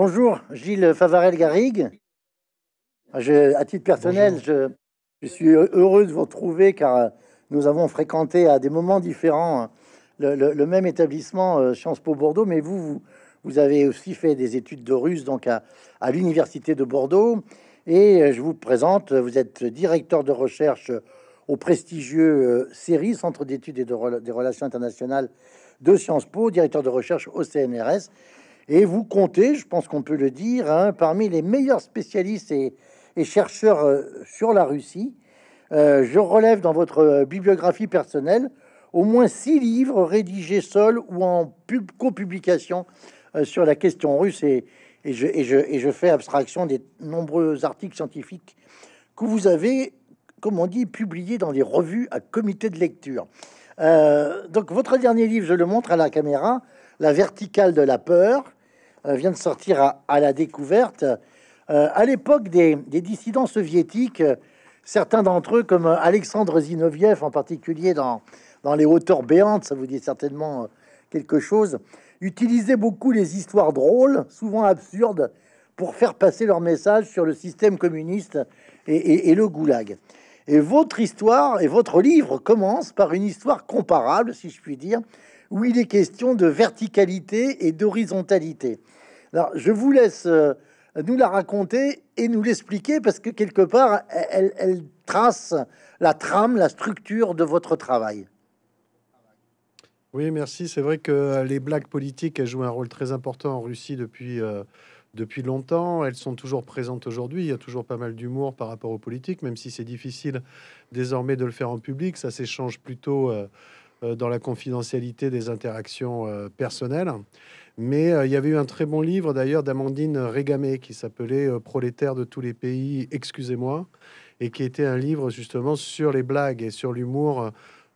Bonjour, Gilles Favarel-Garrigue. À titre personnel, je, suis heureux de vous retrouver car euh, nous avons fréquenté à des moments différents hein, le, même établissement euh, Sciences Po Bordeaux, mais vous, vous, avez aussi fait des études de russe donc à, l'Université de Bordeaux. Et euh, je vous présente, vous êtes directeur de recherche au prestigieux CERI, Centre d'études et de, des relations internationales de Sciences Po, directeur de recherche au CNRS. Et vous comptez, je pense qu'on peut le dire, hein, parmi les meilleurs spécialistes et, chercheurs euh, sur la Russie. Euh, je relève dans votre euh, bibliographie personnelle au moins six livres rédigés seuls ou en pub, copublication sur la question russe et, je, fais abstraction des nombreux articles scientifiques que vous avez, comme on dit, publiés dans des revues à comité de lecture. donc votre dernier livre, je le montre à la caméra, La verticale de la peur, euh, vient de sortir à, la découverte. Euh, à l'époque des, dissidents soviétiques, certains d'entre eux, comme Alexandre Zinoviev en particulier dans, dans les hauteurs béantes, ça vous dit certainement euh, quelque chose, utilisaient beaucoup les histoires drôles, souvent absurdes, pour faire passer leur message sur le système communiste et, et, le goulag. Et votre histoire et votre livre commence par une histoire comparable, si je puis dire, où il est question de verticalité et d'horizontalité je vous laisse euh, nous la raconter et nous l'expliquer parce que quelque part, elle, trace la trame, la structure de votre travail. Oui, merci. C'est vrai que euh, les blagues politiques elles jouent un rôle très important en Russie depuis, euh, depuis longtemps. Elles sont toujours présentes aujourd'hui. Il y a toujours pas mal d'humour par rapport aux politiques, même si c'est difficile désormais de le faire en public. Ça s'échange plutôt dans la confidentialité des interactions personnelles. Mais euh, il y avait eu un très bon livre d'ailleurs d'Amandine Régamé qui s'appelait euh, "Prolétaire de tous les pays, excusez-moi, et qui était un livre justement sur les blagues et sur l'humour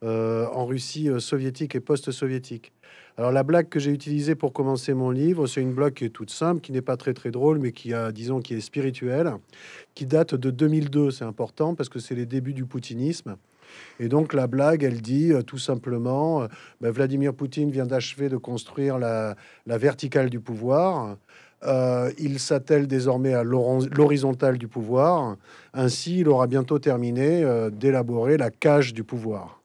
euh, en Russie soviétique et post-soviétique. Alors la blague que j'ai utilisée pour commencer mon livre, c'est une blague qui est toute simple, qui n'est pas très très drôle, mais qui a, disons, qui est spirituelle, qui date de 2002. C'est important parce que c'est les débuts du poutinisme. Et donc la blague, elle dit euh, tout simplement, euh, ben, Vladimir Poutine vient d'achever de construire la, verticale du pouvoir. Euh, il s'attelle désormais à l'horizontale du pouvoir. Ainsi, il aura bientôt terminé d'élaborer la cage du pouvoir.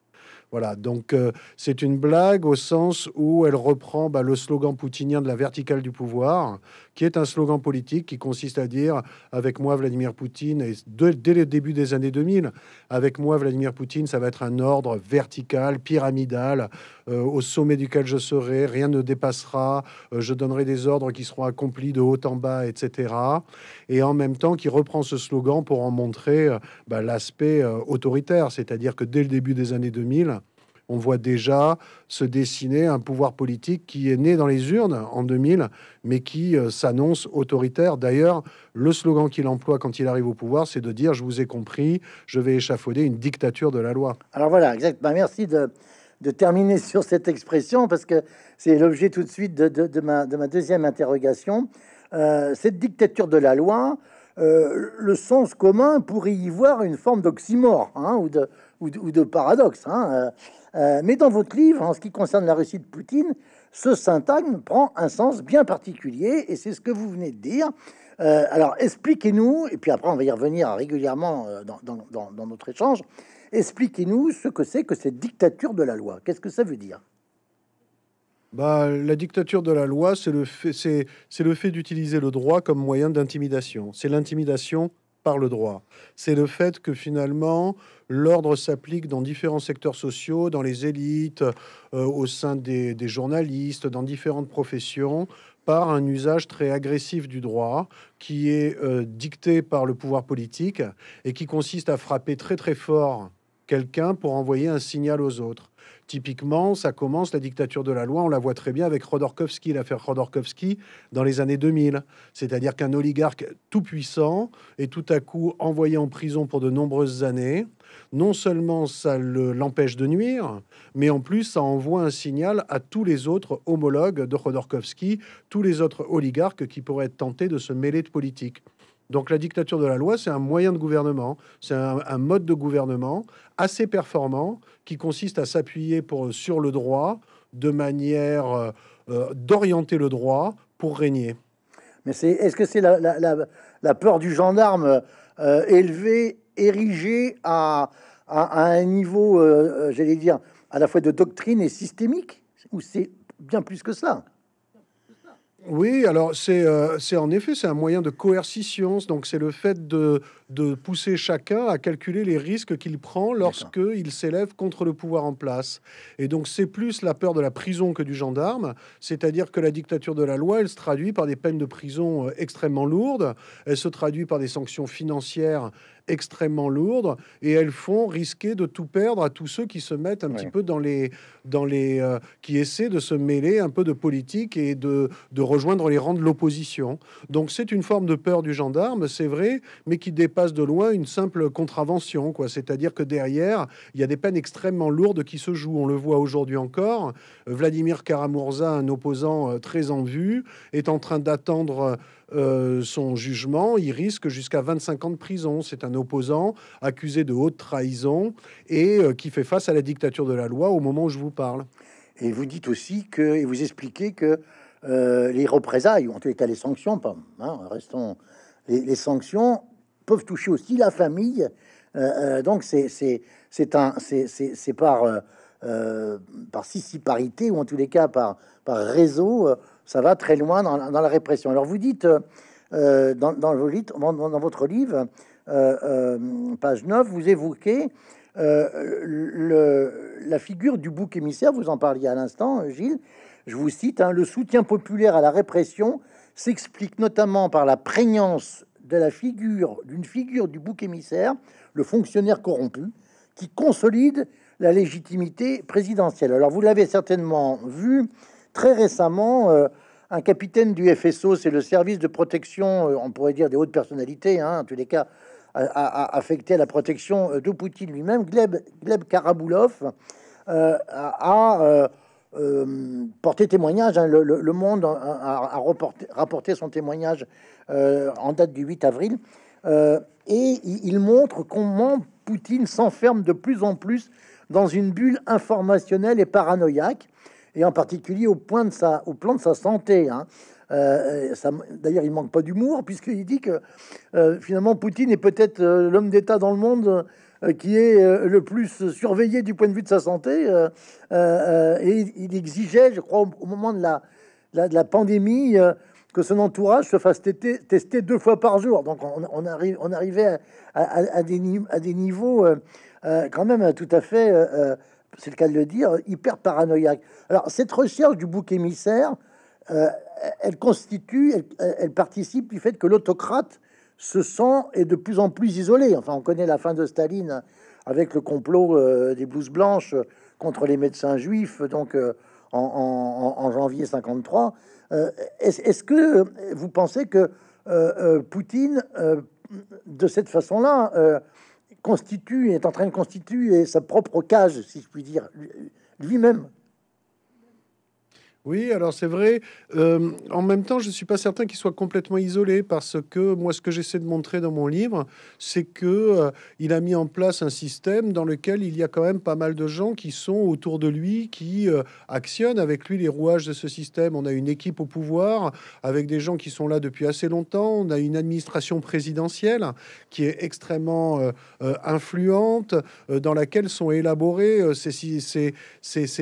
Voilà, donc euh, c'est une blague au sens où elle reprend bah, le slogan poutinien de la verticale du pouvoir, qui est un slogan politique qui consiste à dire avec moi Vladimir Poutine, et dès le début des années 2000, avec moi Vladimir Poutine, ça va être un ordre vertical, pyramidal, euh, au sommet duquel je serai, rien ne dépassera, euh, je donnerai des ordres qui seront accomplis de haut en bas, etc. Et en même temps, qui reprend ce slogan pour en montrer bah, l'aspect autoritaire, c'est-à-dire que dès le début des années 2000, on voit déjà se dessiner un pouvoir politique qui est né dans les urnes en 2000, mais qui euh, s'annonce autoritaire. D'ailleurs, le slogan qu'il emploie quand il arrive au pouvoir, c'est de dire Je vous ai compris, je vais échafauder une dictature de la loi. Alors voilà, exactement. Merci de, terminer sur cette expression, parce que c'est l'objet tout de suite de, ma, deuxième interrogation. Euh, cette dictature de la loi, euh, le sens commun pourrait y voir une forme d'oxymore hein, ou, de, paradoxe. Hein, euh, mais dans votre livre, en ce qui concerne la Russie de Poutine, ce syntagme prend un sens bien particulier, et c'est ce que vous venez de dire. Euh, alors expliquez-nous, et puis après on va y revenir régulièrement euh, dans, notre échange, expliquez-nous ce que c'est que cette dictature de la loi. Qu'est-ce que ça veut dire bah, la dictature de la loi, c'est le fait d'utiliser le droit comme moyen d'intimidation. C'est l'intimidation le droit. C'est le fait que finalement, l'ordre s'applique dans différents secteurs sociaux, dans les élites, euh, au sein des, journalistes, dans différentes professions, par un usage très agressif du droit qui est euh, dicté par le pouvoir politique et qui consiste à frapper très très fort quelqu'un pour envoyer un signal aux autres. Typiquement, ça commence la dictature de la loi, on la voit très bien avec Rodorkovsky, l'affaire Rodorkovsky dans les années 2000. C'est-à-dire qu'un oligarque tout puissant est tout à coup envoyé en prison pour de nombreuses années. Non seulement ça l'empêche de nuire, mais en plus ça envoie un signal à tous les autres homologues de Rodorkovsky, tous les autres oligarques qui pourraient être tentés de se mêler de politique. Donc la dictature de la loi, c'est un moyen de gouvernement, c'est un, mode de gouvernement assez performant qui consiste à s'appuyer sur le droit de manière euh, euh, d'orienter le droit pour régner. Mais est-ce que c'est la, peur du gendarme élevé, euh, élevée, érigée à, un niveau, j'allais dire, à la fois de doctrine et systémique Ou c'est bien plus que ça oui, alors euh, c'est en effet c'est un moyen de coercition, donc c'est le fait de, de, pousser chacun à calculer les risques qu'il prend lorsque il s'élève contre le pouvoir en place. Et donc c'est plus la peur de la prison que du gendarme, c'est-à-dire que la dictature de la loi, elle se traduit par des peines de prison euh, extrêmement lourdes, elle se traduit par des sanctions financières extrêmement lourdes et elles font risquer de tout perdre à tous ceux qui se mettent un petit peu dans les, dans les euh, qui essaient de se mêler un peu de politique et de, rejoindre les rangs de l'opposition. Donc c'est une forme de peur du gendarme, c'est vrai, mais qui dépasse de loin une simple contravention, quoi. C'est-à-dire que derrière, il y a des peines extrêmement lourdes qui se jouent. On le voit aujourd'hui encore. Euh, Vladimir Karamurza, un opposant euh, très en vue, est en train d'attendre euh, son jugement, il risque jusqu'à 25 ans de prison. C'est un opposant accusé de haute trahison et euh, qui fait face à la dictature de la loi au moment où je vous parle. Et vous dites aussi que, et vous expliquez que euh, les représailles, ou en tous les les sanctions, pas. Hein, restons, les, sanctions peuvent toucher aussi la famille. donc c'est un, c'est par par sissiparité ou en tous les cas par par réseau ça va très loin dans, la, répression. Alors vous dites euh, euh, dans, dans, votre livre, euh, page 9, vous évoquez le, la figure du bouc émissaire, vous en parliez à l'instant, Gilles. Je vous cite, hein, le soutien populaire à la répression s'explique notamment par la prégnance de la figure d'une figure du bouc émissaire, le fonctionnaire corrompu, qui consolide la légitimité présidentielle. Alors vous l'avez certainement vu, très récemment, euh, un capitaine du FSO, c'est le service de protection, euh, on pourrait dire des hautes personnalités, hein, en tous les cas, a, affecté à la protection euh, de Poutine lui-même, Gleb, Gleb Karaboulov, a porté témoignage. Hein, le, Monde a, rapporté son témoignage en date du 8 avril. et il montre comment Poutine s'enferme de plus en plus dans une bulle informationnelle et paranoïaque et en particulier au, point de sa, au plan de sa santé. Hein. Euh, d'ailleurs, il manque pas d'humour, puisqu'il dit que euh, finalement, Poutine est peut-être euh, l'homme d'État dans le monde qui est le plus surveillé du point de vue de sa santé. et il exigeait, je crois, au, moment de la, de la pandémie, que son entourage se fasse tester deux fois par jour. Donc, on, arrive, on arrivait à, à, à des, niveaux quand même tout à fait c'est le cas de le dire, hyper paranoïaque. Alors, cette recherche du bouc émissaire, euh, elle constitue, elle, participe du fait que l'autocrate se sent est de plus en plus isolé. Enfin, on connaît la fin de Staline avec le complot euh, des blouses blanches contre les médecins juifs, donc euh, en, janvier 53. Est-ce que vous pensez que Poutine, de cette façon-là, constitue, est en train de constituer sa propre cage, si je puis dire, lui-même. Oui, alors c'est vrai. Euh, en même temps, je ne suis pas certain qu'il soit complètement isolé parce que moi, ce que j'essaie de montrer dans mon livre, c'est que euh, il a mis en place un système dans lequel il y a quand même pas mal de gens qui sont autour de lui, qui euh, actionnent avec lui les rouages de ce système. On a une équipe au pouvoir avec des gens qui sont là depuis assez longtemps. On a une administration présidentielle qui est extrêmement influente, dans laquelle sont élaborés ces, ces,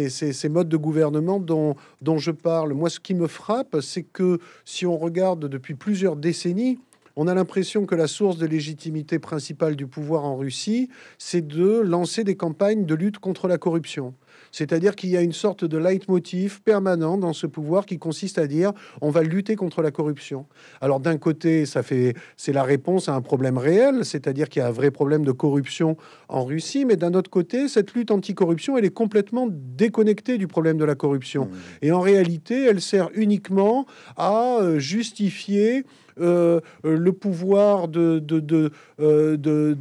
ces, modes de gouvernement dont, dont je parle, moi, ce qui me frappe, c'est que si on regarde depuis plusieurs décennies, on a l'impression que la source de légitimité principale du pouvoir en Russie, c'est de lancer des campagnes de lutte contre la corruption. C'est-à-dire qu'il y a une sorte de leitmotiv permanent dans ce pouvoir qui consiste à dire on va lutter contre la corruption. Alors d'un côté, ça fait c'est la réponse à un problème réel, c'est-à-dire qu'il y a un vrai problème de corruption en Russie, mais d'un autre côté, cette lutte anticorruption, elle est complètement déconnectée du problème de la corruption. Mmh. Et en réalité, elle sert uniquement à euh, justifier euh, euh, le pouvoir de, de, de, euh,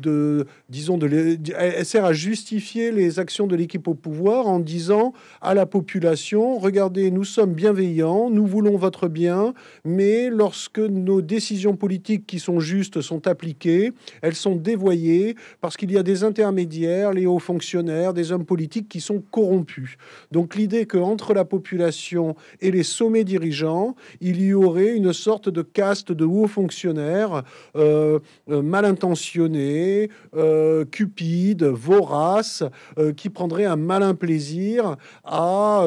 disons, de elle sert à justifier les actions de l'équipe au pouvoir en disant à la population, regardez, nous sommes bienveillants, nous voulons votre bien, mais lorsque nos décisions politiques qui sont justes sont appliquées, elles sont dévoyées parce qu'il y a des intermédiaires, les hauts fonctionnaires, des hommes politiques qui sont corrompus. Donc l'idée que entre la population et les sommets dirigeants, il y aurait une sorte de caste de de hauts fonctionnaires euh, euh, mal intentionnés, euh, cupides, voraces, qui prendraient un malin plaisir à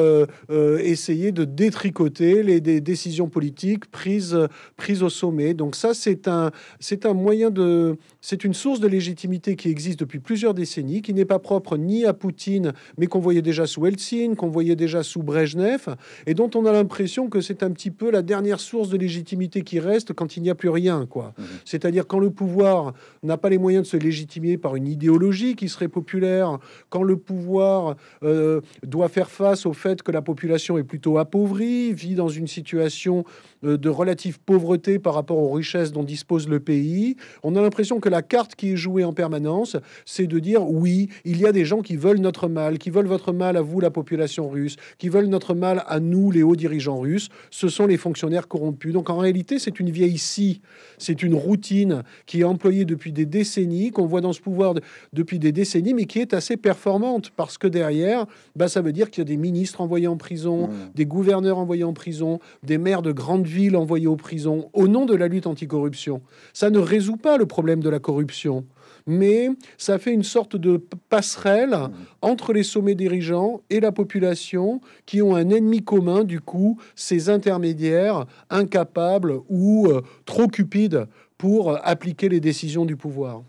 essayer de détricoter les, décisions politiques prises, prises au sommet. Donc ça, c'est un, c'est un moyen de... C'est une source de légitimité qui existe depuis plusieurs décennies, qui n'est pas propre ni à Poutine, mais qu'on voyait déjà sous Eltsine, qu'on voyait déjà sous Brejnev, et dont on a l'impression que c'est un petit peu la dernière source de légitimité qui reste quand il n'y a plus rien, quoi. Mhm. C'est-à-dire quand le pouvoir n'a pas les moyens de se légitimer par une idéologie qui serait populaire, quand le pouvoir euh, doit faire face au fait que la population est plutôt appauvrie, vit dans une situation euh, de relative pauvreté par rapport aux richesses dont dispose le pays. On a l'impression que la carte qui est jouée en permanence, c'est de dire oui, il y a des gens qui veulent notre mal, qui veulent votre mal à vous, la population russe, qui veulent notre mal à nous, les hauts dirigeants russes. Ce sont les fonctionnaires corrompus. Donc en réalité, c'est une vieille scie, c'est une routine qui est employée depuis des décennies, qu'on voit dans ce pouvoir depuis des décennies, mais qui est assez performante parce que derrière, bah, ça veut dire qu'il y a des ministres envoyés en prison, mmh. des gouverneurs envoyés en prison, des maires de grandes ville envoyée aux prisons au nom de la lutte anticorruption. Ça ne résout pas le problème de la corruption, mais ça fait une sorte de passerelle entre les sommets dirigeants et la population qui ont un ennemi commun, du coup, ces intermédiaires incapables ou euh, trop cupides pour euh, appliquer les décisions du pouvoir.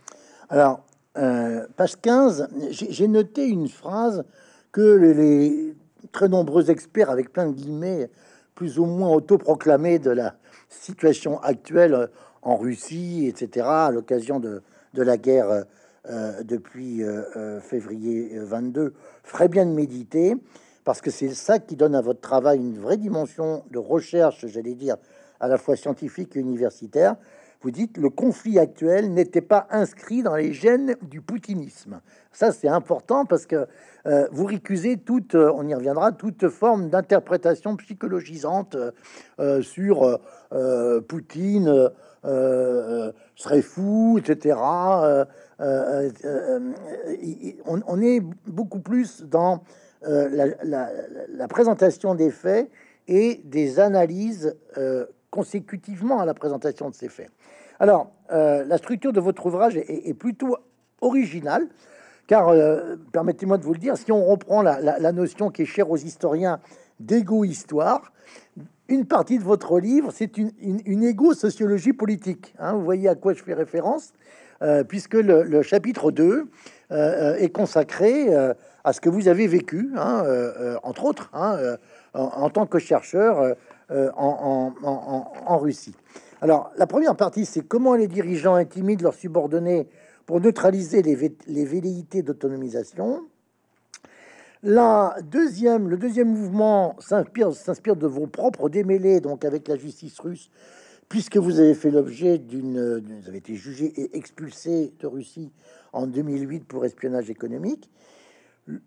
Alors, euh, page 15, j'ai noté une phrase que les très nombreux experts, avec plein de guillemets, plus ou moins autoproclamé de la situation actuelle euh, en Russie, etc., à l'occasion de, la guerre euh, euh, depuis février 22, ferait bien de méditer, parce que c'est ça qui donne à votre travail une vraie dimension de recherche, j'allais dire, à la fois scientifique et universitaire, vous dites le conflit actuel n'était pas inscrit dans les gènes du poutinisme. Ça, c'est important parce que euh, vous récusez toute, euh, on y reviendra, toute forme d'interprétation psychologisante euh, sur Poutine serait fou, etc. On, est beaucoup plus dans la, la, présentation des faits et des analyses consécutivement à la présentation de ces faits. Alors, euh, la structure de votre ouvrage est, plutôt originale, car, euh, permettez-moi de vous le dire, si on reprend la, notion qui est chère aux historiens d'égo-histoire, une partie de votre livre, c'est une, égo-sociologie politique. Hein, vous voyez à quoi je fais référence, euh, puisque le, chapitre 2 est consacré à ce que vous avez vécu, hein, entre autres, hein, en, tant que chercheur euh, en, Russie. Alors, la première partie, c'est comment les dirigeants intimident leurs subordonnés pour neutraliser les, les velléités d'autonomisation. La deuxième, le deuxième mouvement s'inspire de vos propres démêlés, donc avec la justice russe, puisque vous avez fait l'objet d'une, vous avez été jugé et expulsé de Russie en 2008 pour espionnage économique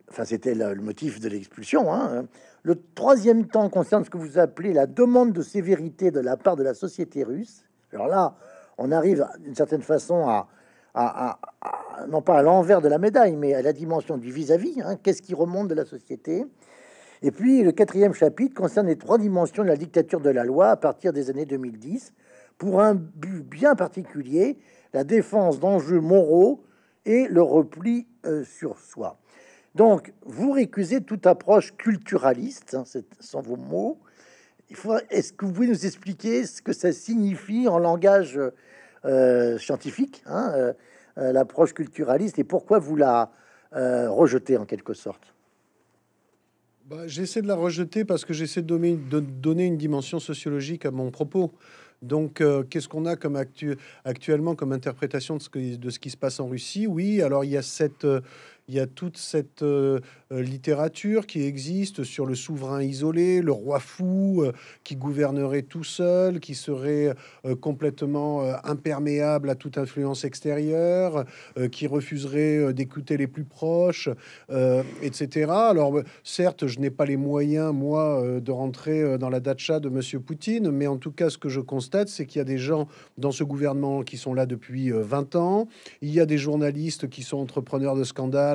enfin c'était le, motif de l'expulsion. Hein. Le troisième temps concerne ce que vous appelez la demande de sévérité de la part de la société russe. Alors là, on arrive d'une certaine façon à, non pas à l'envers de la médaille, mais à la dimension du vis-à-vis. Hein. Qu'est-ce qui remonte de la société Et puis le quatrième chapitre concerne les trois dimensions de la dictature de la loi à partir des années 2010, pour un but bien particulier, la défense d'enjeux moraux et le repli euh, sur soi. Donc, vous récusez toute approche culturaliste, hein, sans vos mots. Est-ce que vous pouvez nous expliquer ce que ça signifie en langage euh, scientifique, hein, euh, euh, l'approche culturaliste, et pourquoi vous la rejetez en quelque sorte bah, J'essaie de la rejeter parce que j'essaie de donner, de donner une dimension sociologique à mon propos. Donc, qu'est-ce qu'on a comme actuellement comme interprétation de ce, qui se passe en Russie Oui, alors il y a cette, il y a toute cette euh, euh, littérature qui existe sur le souverain isolé, le roi fou euh, qui gouvernerait tout seul, qui serait complètement imperméable à toute influence extérieure, qui refuserait d'écouter les plus proches, etc. Alors certes, je n'ai pas les moyens, moi, de rentrer dans la datcha de Monsieur Poutine, mais en tout cas, ce que je constate, c'est qu'il y a des gens dans ce gouvernement qui sont là depuis 20 ans, il y a des journalistes qui sont entrepreneurs de scandales,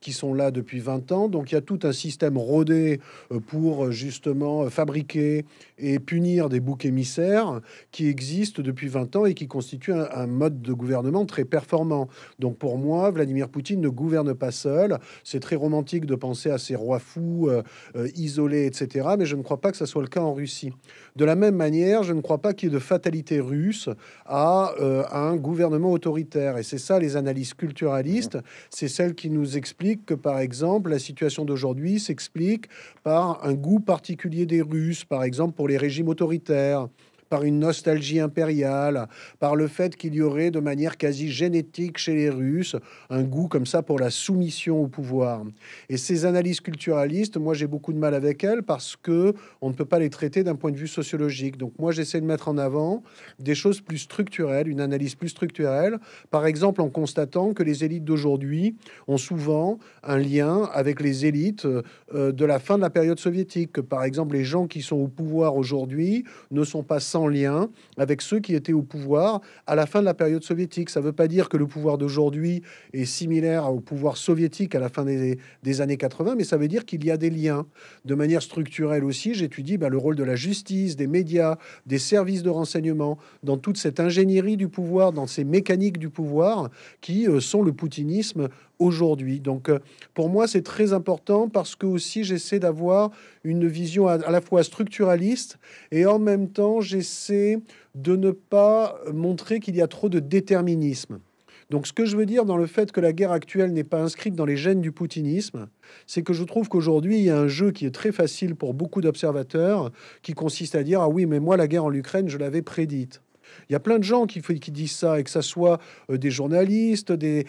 qui sont là depuis 20 ans. Donc il y a tout un système rodé euh, pour euh, justement euh, fabriquer et punir des boucs émissaires qui existent depuis 20 ans et qui constituent un, mode de gouvernement très performant. Donc pour moi, Vladimir Poutine ne gouverne pas seul. C'est très romantique de penser à ces rois fous, isolés, etc. Mais je ne crois pas que ça soit le cas en Russie. De la même manière, je ne crois pas qu'il y ait de fatalité russe à, un gouvernement autoritaire. Et c'est ça les analyses culturalistes, c'est celles qui nous explique que, par exemple, la situation d'aujourd'hui s'explique par un goût particulier des Russes, par exemple, pour les régimes autoritaires par une nostalgie impériale, par le fait qu'il y aurait de manière quasi génétique chez les Russes un goût comme ça pour la soumission au pouvoir. Et ces analyses culturalistes, moi j'ai beaucoup de mal avec elles parce que on ne peut pas les traiter d'un point de vue sociologique. Donc moi j'essaie de mettre en avant des choses plus structurelles, une analyse plus structurelle, par exemple en constatant que les élites d'aujourd'hui ont souvent un lien avec les élites euh, de la fin de la période soviétique, que par exemple les gens qui sont au pouvoir aujourd'hui ne sont pas en lien avec ceux qui étaient au pouvoir à la fin de la période soviétique. Ça ne veut pas dire que le pouvoir d'aujourd'hui est similaire au pouvoir soviétique à la fin des, des années 80, mais ça veut dire qu'il y a des liens. De manière structurelle aussi, j'étudie bah, le rôle de la justice, des médias, des services de renseignement, dans toute cette ingénierie du pouvoir, dans ces mécaniques du pouvoir qui euh, sont le poutinisme aujourd'hui. Donc euh, pour moi, c'est très important parce que aussi j'essaie d'avoir une vision à, la fois structuraliste et en même temps j'essaie de ne pas montrer qu'il y a trop de déterminisme. Donc ce que je veux dire dans le fait que la guerre actuelle n'est pas inscrite dans les gènes du poutinisme, c'est que je trouve qu'aujourd'hui, il y a un jeu qui est très facile pour beaucoup d'observateurs, qui consiste à dire ⁇ Ah oui, mais moi, la guerre en Ukraine, je l'avais prédite ⁇ il y a plein de gens qui, disent ça, et que ce soit euh, des journalistes, des,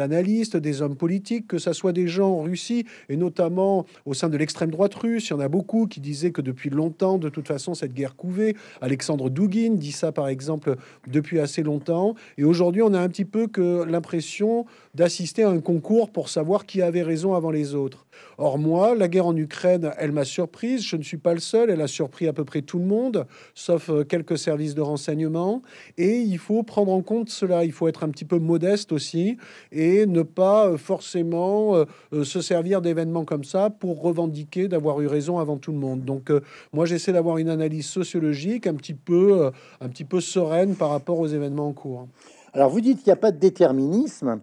analystes, des hommes politiques, que ce soit des gens en Russie, et notamment au sein de l'extrême droite russe. Il y en a beaucoup qui disaient que depuis longtemps, de toute façon, cette guerre couvée. Alexandre Douguin dit ça, par exemple, depuis assez longtemps. Et aujourd'hui, on a un petit peu que l'impression d'assister à un concours pour savoir qui avait raison avant les autres. Or moi, la guerre en Ukraine, elle m'a surprise, je ne suis pas le seul, elle a surpris à peu près tout le monde, sauf euh, quelques services de renseignement, et il faut prendre en compte cela, il faut être un petit peu modeste aussi, et ne pas euh, forcément euh, se servir d'événements comme ça pour revendiquer d'avoir eu raison avant tout le monde. Donc moi, j'essaie d'avoir une analyse sociologique un petit peu, un petit peu sereine par rapport aux événements en cours. Alors vous dites qu'il n'y a pas de déterminisme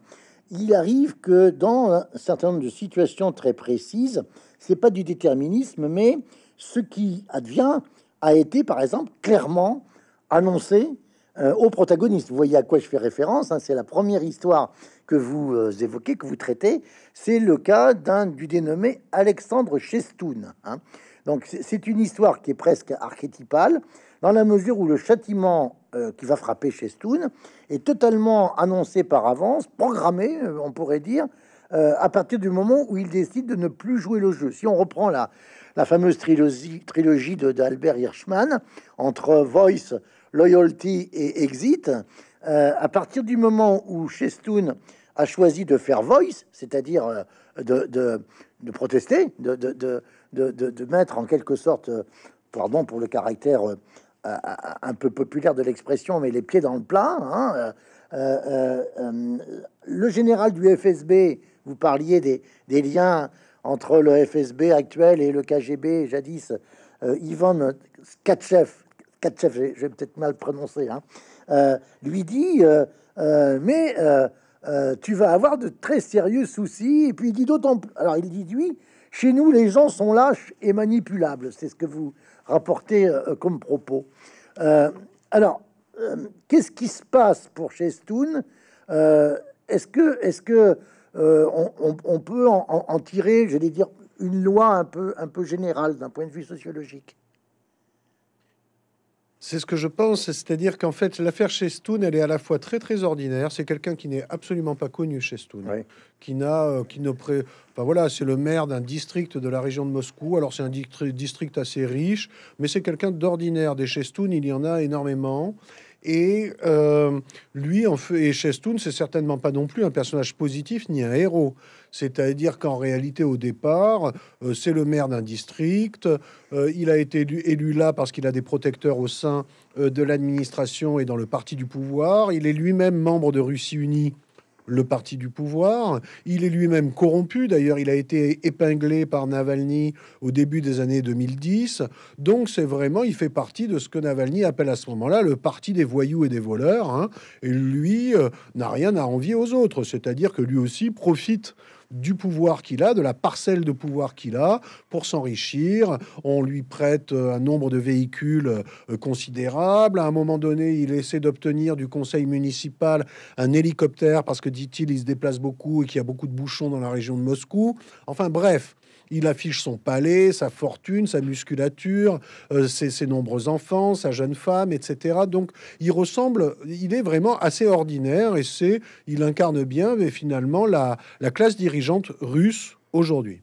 il arrive que dans un certain nombre de situations très précises, c'est pas du déterminisme, mais ce qui advient a été, par exemple, clairement annoncé euh, au protagoniste. Vous voyez à quoi je fais référence, hein, c'est la première histoire que vous euh, évoquez, que vous traitez, c'est le cas d'un du dénommé Alexandre Chestoun. Hein. Donc c'est une histoire qui est presque archétypale, dans la mesure où le châtiment euh, qui va frapper Chestoun est totalement annoncé par avance, programmé, euh, on pourrait dire, euh, à partir du moment où il décide de ne plus jouer le jeu. Si on reprend la, la fameuse trilogie, trilogie d'Albert Hirschman, entre Voice, Loyalty et Exit, à partir du moment où Chestoun a choisi de faire Voice, c'est-à-dire de, de, de, protester, de, de, mettre en quelque sorte, pardon pour le caractère euh, euh, euh, un peu populaire de l'expression, mais les pieds dans le plat. Hein, le général du FSB, vous parliez des, liens entre le FSB actuel et le KGB jadis, euh, Ivan Katchev, Katchev, j'ai peut-être mal prononcé, hein, lui dit Mais tu vas avoir de très sérieux soucis. Et puis il dit d'autant plus. Alors il dit Oui, chez nous, les gens sont lâches et manipulables. C'est ce que vous rapportez euh, euh, comme propos. Euh, alors, qu'est-ce qui se passe pour Chestoun Est-ce que, est-ce que on, peut en, en tirer, j'allais dire, une loi un peu, un peu générale d'un point de vue sociologique c'est ce que je pense, c'est-à-dire qu'en fait, l'affaire chez elle est à la fois très très ordinaire. C'est quelqu'un qui n'est absolument pas connu chez qui n'a, euh, qui ne voilà, c'est le maire d'un district de la région de Moscou. Alors c'est un district assez riche, mais c'est quelqu'un d'ordinaire. Des chez il y en a énormément. Et euh, lui, en fait, et Chestoun, c'est certainement pas non plus un personnage positif ni un héros. C'est-à-dire qu'en réalité, au départ, euh, c'est le maire d'un district. Euh, il a été élu là parce qu'il a des protecteurs au sein de l'administration et dans le parti du pouvoir. Il est lui-même membre de Russie Unie le parti du pouvoir. Il est lui-même corrompu. D'ailleurs, il a été épinglé par Navalny au début des années 2010. Donc, c'est vraiment, il fait partie de ce que Navalny appelle à ce moment-là le parti des voyous et des voleurs. Hein. Et lui euh, n'a rien à envier aux autres. C'est-à-dire que lui aussi profite du pouvoir qu'il a, de la parcelle de pouvoir qu'il a, pour s'enrichir. On lui prête euh, un nombre de véhicules euh, considérable. À un moment donné, il essaie d'obtenir du conseil municipal un hélicoptère parce que, dit-il, il se déplace beaucoup et qu'il y a beaucoup de bouchons dans la région de Moscou. Enfin bref, il affiche son palais, sa fortune, sa musculature, euh, ses, nombreux enfants, sa jeune femme, etc. Donc, il ressemble, il est vraiment assez ordinaire et c'est, il incarne bien, mais finalement, la, classe dirigeante russe aujourd'hui.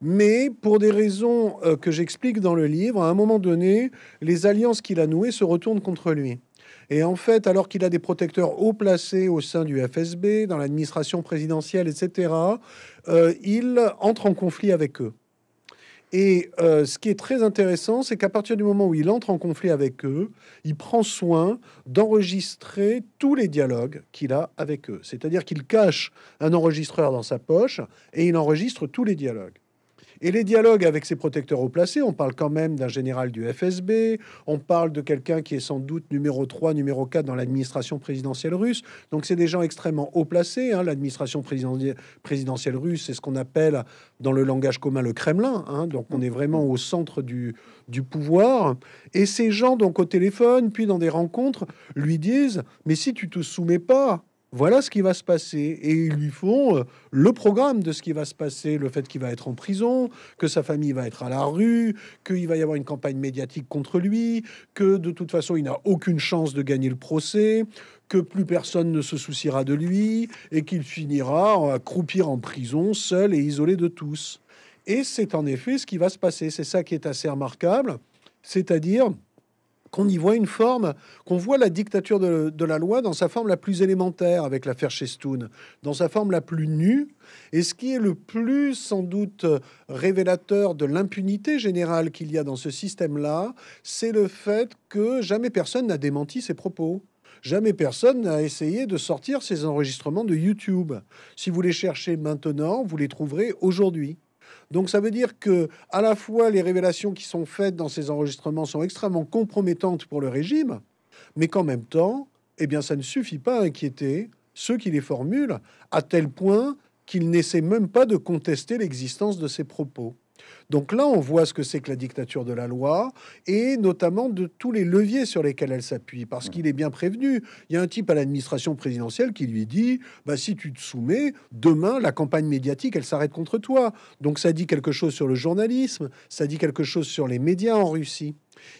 Mais pour des raisons euh, que j'explique dans le livre, à un moment donné, les alliances qu'il a nouées se retournent contre lui. Et en fait, alors qu'il a des protecteurs haut placés au sein du FSB, dans l'administration présidentielle, etc., euh, il entre en conflit avec eux. Et euh, ce qui est très intéressant, c'est qu'à partir du moment où il entre en conflit avec eux, il prend soin d'enregistrer tous les dialogues qu'il a avec eux. C'est-à-dire qu'il cache un enregistreur dans sa poche et il enregistre tous les dialogues. Et les dialogues avec ces protecteurs haut placés, on parle quand même d'un général du FSB, on parle de quelqu'un qui est sans doute numéro 3, numéro 4 dans l'administration présidentielle russe. Donc c'est des gens extrêmement haut placés. Hein. L'administration présidentielle russe, c'est ce qu'on appelle dans le langage commun le Kremlin. Hein. Donc on est vraiment au centre du, du pouvoir. Et ces gens, donc au téléphone, puis dans des rencontres, lui disent, mais si tu te soumets pas voilà ce qui va se passer. Et ils lui font euh, le programme de ce qui va se passer, le fait qu'il va être en prison, que sa famille va être à la rue, qu'il va y avoir une campagne médiatique contre lui, que de toute façon il n'a aucune chance de gagner le procès, que plus personne ne se souciera de lui, et qu'il finira à croupir en prison seul et isolé de tous. Et c'est en effet ce qui va se passer. C'est ça qui est assez remarquable. C'est-à-dire qu'on y voit une forme, qu'on voit la dictature de, la loi dans sa forme la plus élémentaire avec l'affaire Chestoun, dans sa forme la plus nue, et ce qui est le plus sans doute révélateur de l'impunité générale qu'il y a dans ce système-là, c'est le fait que jamais personne n'a démenti ses propos. Jamais personne n'a essayé de sortir ces enregistrements de YouTube. Si vous les cherchez maintenant, vous les trouverez aujourd'hui. Donc ça veut dire que à la fois les révélations qui sont faites dans ces enregistrements sont extrêmement compromettantes pour le régime, mais qu'en même temps, eh ça ne suffit pas à inquiéter ceux qui les formulent à tel point qu'ils n'essaient même pas de contester l'existence de ces propos. Donc là, on voit ce que c'est que la dictature de la loi et notamment de tous les leviers sur lesquels elle s'appuie, parce qu'il est bien prévenu. Il y a un type à l'administration présidentielle qui lui dit bah, si tu te soumets, demain, la campagne médiatique, elle s'arrête contre toi. Donc ça dit quelque chose sur le journalisme, ça dit quelque chose sur les médias en Russie.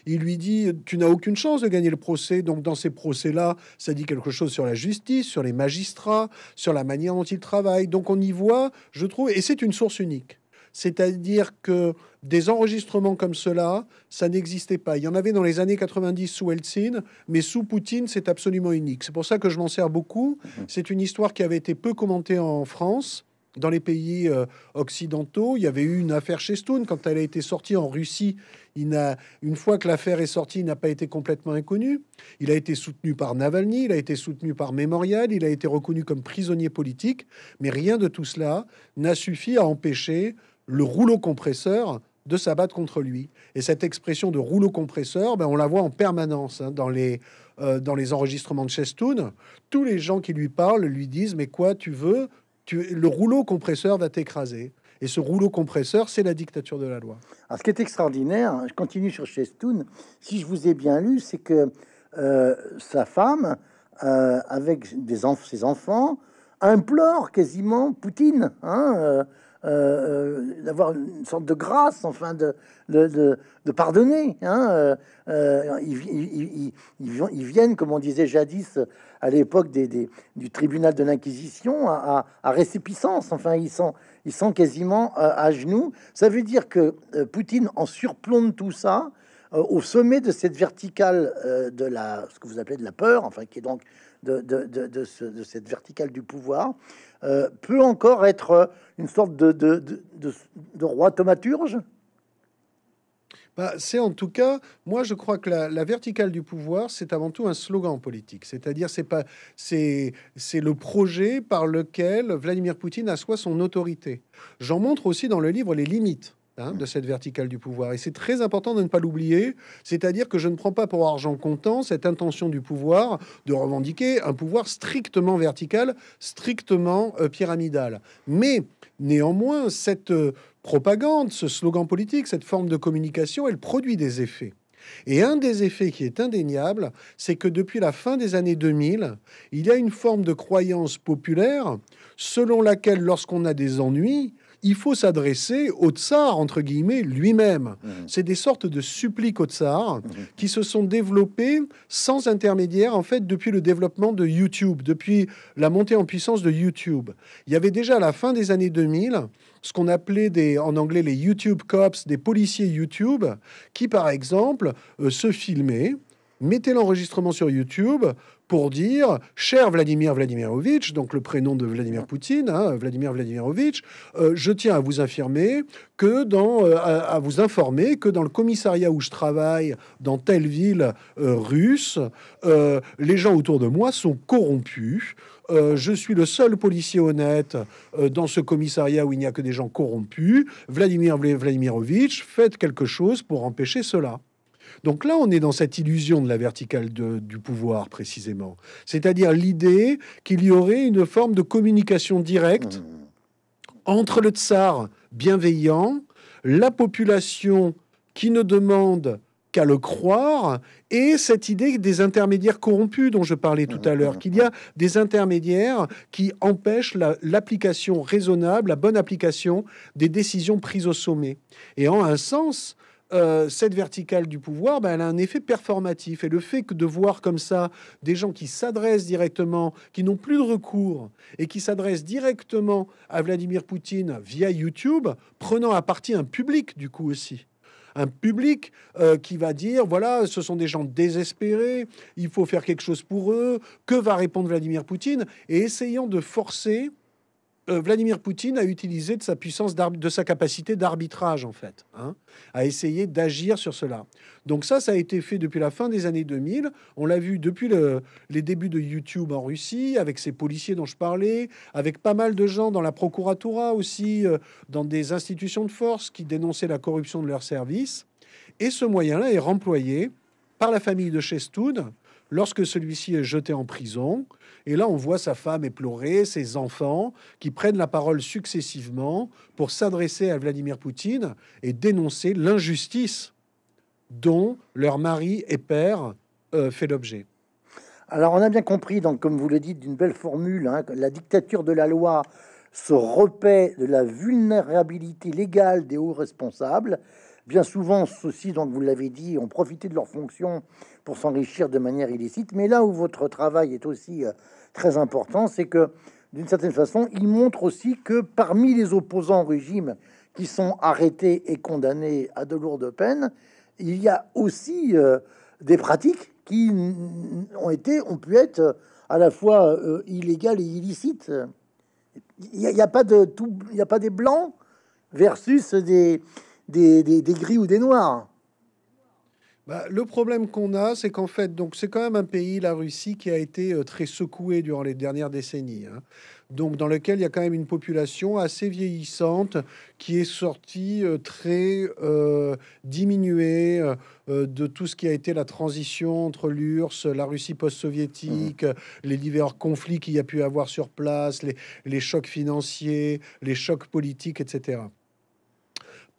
Il lui dit Tu n'as aucune chance de gagner le procès. Donc, dans ces procès-là, ça dit quelque chose sur la justice, sur les magistrats, sur la manière dont ils travaillent. Donc, on y voit, je trouve, et c'est une source unique. C'est-à-dire que des enregistrements comme cela, ça n'existait pas. Il y en avait dans les années 90 sous Eltsine, mais sous Poutine, c'est absolument unique. C'est pour ça que je m'en sers beaucoup. C'est une histoire qui avait été peu commentée en France dans les pays euh, occidentaux. Il y avait eu une affaire chez Stone quand elle a été sortie en Russie. une fois que l'affaire est sortie, il n'a pas été complètement inconnu. Il a été soutenu par Navalny, il a été soutenu par Mémorial, il a été reconnu comme prisonnier politique, mais rien de tout cela n'a suffi à empêcher le rouleau compresseur de s'abattre contre lui. Et cette expression de rouleau compresseur, ben, on la voit en permanence hein, dans, les, euh, dans les enregistrements de Chestoun. Tous les gens qui lui parlent lui disent Mais quoi, tu veux tu, Le rouleau compresseur va t'écraser. Et ce rouleau compresseur, c'est la dictature de la loi. Alors, ce qui est extraordinaire, je continue sur Chestoun, si je vous ai bien lu, c'est que euh, sa femme, euh, avec des ses enfants, implore quasiment Poutine. Hein, euh, euh, d'avoir une sorte de grâce, enfin, de, de, de, pardonner. Hein, euh, ils, ils, ils, viennent, comme on disait jadis à l'époque des, du tribunal de l'Inquisition, à, à, Enfin, ils sont, ils sont quasiment à, genoux. Ça veut dire que Poutine en surplombe tout ça au sommet de cette verticale de la ce que vous appelez de la peur, enfin qui est donc de, de, de, de cette verticale du pouvoir, euh, peut encore être euh, une sorte de, roi thaumaturge bah, c'est en tout cas, moi je crois que la, verticale du pouvoir, c'est avant tout un slogan politique. C'est-à-dire, c'est pas, c'est, c'est le projet par lequel Vladimir Poutine assoit son autorité. J'en montre aussi dans le livre les limites. Hein, de cette verticale du pouvoir. Et c'est très important de ne pas l'oublier, c'est-à-dire que je ne prends pas pour argent comptant cette intention du pouvoir de revendiquer un pouvoir strictement vertical, strictement euh, pyramidal. Mais néanmoins, cette euh, propagande, ce slogan politique, cette forme de communication, elle produit des effets. Et un des effets qui est indéniable, c'est que depuis la fin des années 2000, il y a une forme de croyance populaire selon laquelle lorsqu'on a des ennuis, il faut s'adresser au tsar, entre guillemets, lui-même. Mmh. C'est des sortes de suppliques au tsar mmh. qui se sont développées sans intermédiaire, en fait, depuis le développement de YouTube, depuis la montée en puissance de YouTube. Il y avait déjà à la fin des années 2000 ce qu'on appelait des, en anglais les YouTube cops, des policiers YouTube, qui, par exemple, euh, se filmaient mettaient l'enregistrement sur YouTube, pour dire Cher Vladimir Vladimirovitch, donc le prénom de Vladimir Poutine, hein, Vladimir Vladimirovitch, euh, je tiens à vous affirmer que dans, euh, à, vous informer que dans le commissariat où je travaille, dans telle ville euh, russe, les gens autour de moi sont corrompus. je suis le seul policier honnête dans ce commissariat où il n'y a que des gens corrompus. Vladimir Vladimirovitch, faites quelque chose pour empêcher cela. Donc là, on est dans cette illusion de la verticale du pouvoir, précisément. C'est-à-dire l'idée qu'il y aurait une forme de communication directe mmh. entre le tsar bienveillant, la population qui ne demande qu'à le croire, et cette idée des intermédiaires corrompus dont je parlais tout à l'heure, mmh. qu'il y a des intermédiaires qui empêchent l'application raisonnable, la bonne application des décisions prises au sommet. Et en un sens, euh, cette verticale du pouvoir, ben, elle a un effet performatif. Et le fait que de voir comme ça des gens qui s'adressent directement, qui n'ont plus de recours, et qui s'adressent directement à Vladimir Poutine via YouTube, prenant à partie un public du coup aussi un public euh, qui va dire voilà, ce sont des gens désespérés, il faut faire quelque chose pour eux, que va répondre Vladimir Poutine, et essayant de forcer euh, Vladimir Poutine a utilisé de sa puissance, de sa capacité d'arbitrage, en fait, hein, à essayer d'agir sur cela. Donc ça, ça a été fait depuis la fin des années 2000. On l'a vu depuis les débuts de YouTube en Russie, avec ces policiers dont je parlais, avec pas mal de gens dans la procuratura aussi, euh, dans des institutions de force qui dénonçaient la corruption de leurs services. Et ce moyen-là est remployé par la famille de Chestoun lorsque celui-ci est jeté en prison. Et là, on voit sa femme éplorée, ses enfants, qui prennent la parole successivement pour s'adresser à Vladimir Poutine et dénoncer l'injustice dont leur mari et père euh, fait l'objet. Alors on a bien compris, donc, comme vous le dites, d'une belle formule, hein, la dictature de la loi se repaît de la vulnérabilité légale des hauts responsables. Bien souvent, ceux-ci, donc vous l'avez dit, ont profité de leur fonction pour s'enrichir de manière illicite. Mais là où votre travail est aussi euh, très important, c'est que d'une certaine façon, il montre aussi que parmi les opposants au régime qui sont arrêtés et condamnés à de lourdes peines, il y a aussi euh, des pratiques qui ont été, ont pu être euh, à la fois illégales et illicites. Il n'y a, pas de tout, il n'y a pas des blancs versus des, des, des gris ou des noirs. Bah, le problème qu'on a, c'est qu'en fait, donc c'est quand même un pays, la Russie, qui a été euh, très secoué durant les dernières décennies. Hein. Donc, dans lequel il y a quand même une population assez vieillissante qui est sortie euh, très euh, diminuée de tout ce qui a été la transition entre l'URSS, la Russie post-soviétique, mmh. les divers conflits qu'il y a pu avoir sur place, les chocs financiers, les chocs politiques, etc.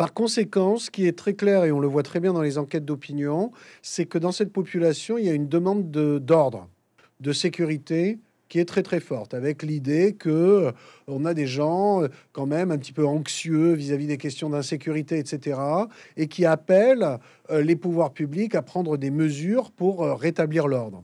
Par conséquent, ce qui est très clair, et on le voit très bien dans les enquêtes d'opinion, c'est que dans cette population, il y a une demande d'ordre, de, sécurité, qui est très très forte, avec l'idée que euh, on a des gens euh, quand même un petit peu anxieux vis à -vis des questions d'insécurité, etc., et qui appellent euh, les pouvoirs publics à prendre des mesures pour rétablir l'ordre.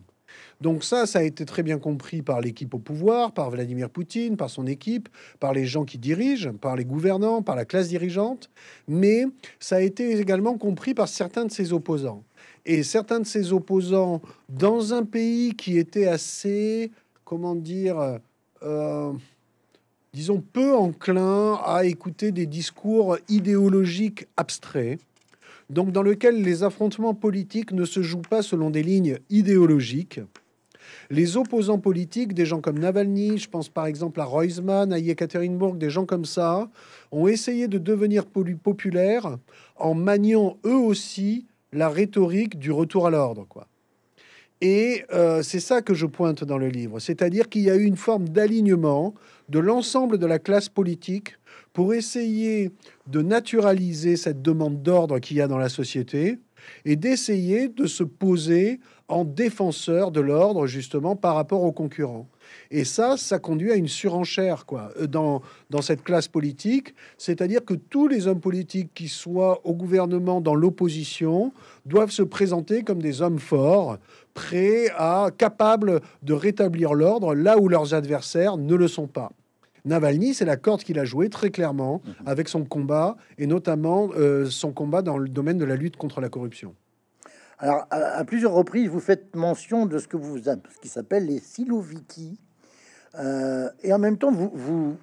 Donc ça, ça a été très bien compris par l'équipe au pouvoir, par Vladimir Poutine, par son équipe, par les gens qui dirigent, par les gouvernants, par la classe dirigeante, mais ça a été également compris par certains de ses opposants. Et certains de ses opposants, dans un pays qui était assez, comment dire, euh, disons, peu enclin à écouter des discours idéologiques abstraits, donc dans lequel les affrontements politiques ne se jouent pas selon des lignes idéologiques, les opposants politiques, des gens comme Navalny, je pense par exemple à Reusman, à Yekaterinburg, des gens comme ça, ont essayé de devenir populaires en maniant eux aussi la rhétorique du retour à l'ordre, Et euh, c'est ça que je pointe dans le livre, c'est-à-dire qu'il y a eu une forme d'alignement de l'ensemble de la classe politique pour essayer de naturaliser cette demande d'ordre qu'il y a dans la société et d'essayer de se poser en défenseur de l'ordre, justement, par rapport aux concurrents. Et ça, ça conduit à une surenchère, quoi, dans, dans cette classe politique. C'est-à-dire que tous les hommes politiques qui soient au gouvernement, dans l'opposition, doivent se présenter comme des hommes forts, prêts à, capables de rétablir l'ordre là où leurs adversaires ne le sont pas. Navalny, c'est la corde qu'il a jouée très clairement mmh. avec son combat, et notamment euh, son combat dans le domaine de la lutte contre la corruption. Alors, à, plusieurs reprises, vous faites mention de ce que vous, ce qui s'appelle les siloviki. Euh, et en même temps, vous,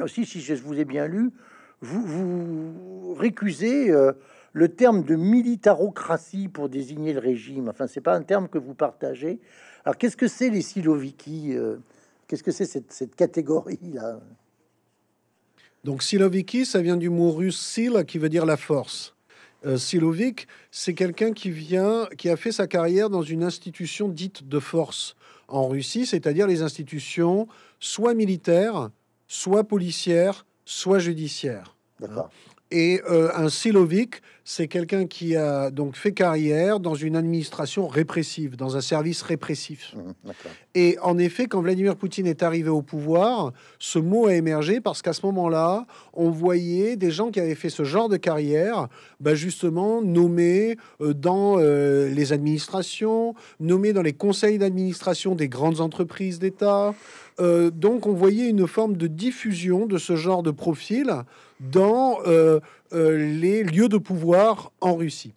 aussi, si je vous ai bien lu, vous, récusez euh, le terme de militarocratie pour désigner le régime. Enfin, c'est pas un terme que vous partagez. Alors, qu'est-ce que c'est les siloviki euh, Qu'est-ce que c'est cette, cette catégorie-là Donc, siloviki, ça vient du mot russe sil, qui veut dire la force. Euh, Silovik, c'est quelqu'un qui vient, qui a fait sa carrière dans une institution dite de force en Russie, c'est-à-dire les institutions soit militaires, soit policières, soit judiciaires. Et euh, un Silovic, c'est quelqu'un qui a donc fait carrière dans une administration répressive, dans un service répressif. Mmh, et en effet, quand Vladimir Poutine est arrivé au pouvoir, ce mot a émergé parce qu'à ce moment-là, on voyait des gens qui avaient fait ce genre de carrière, bah, justement nommés euh, dans euh, les administrations, nommés dans les conseils d'administration des grandes entreprises d'État. Euh, donc on voyait une forme de diffusion de ce genre de profil dans... Euh, les lieux de pouvoir en Russie.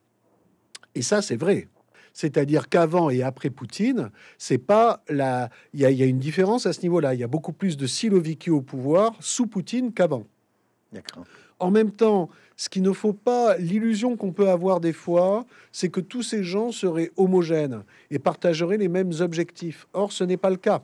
Et ça, c'est vrai. C'est-à-dire qu'avant et après Poutine, c'est pas la. Il y, a une différence à ce niveau-là. Il y a beaucoup plus de Siloviki au pouvoir sous Poutine qu'avant. En même temps, ce qu'il ne faut pas, l'illusion qu'on peut avoir des fois, c'est que tous ces gens seraient homogènes et partageraient les mêmes objectifs. Or, ce n'est pas le cas.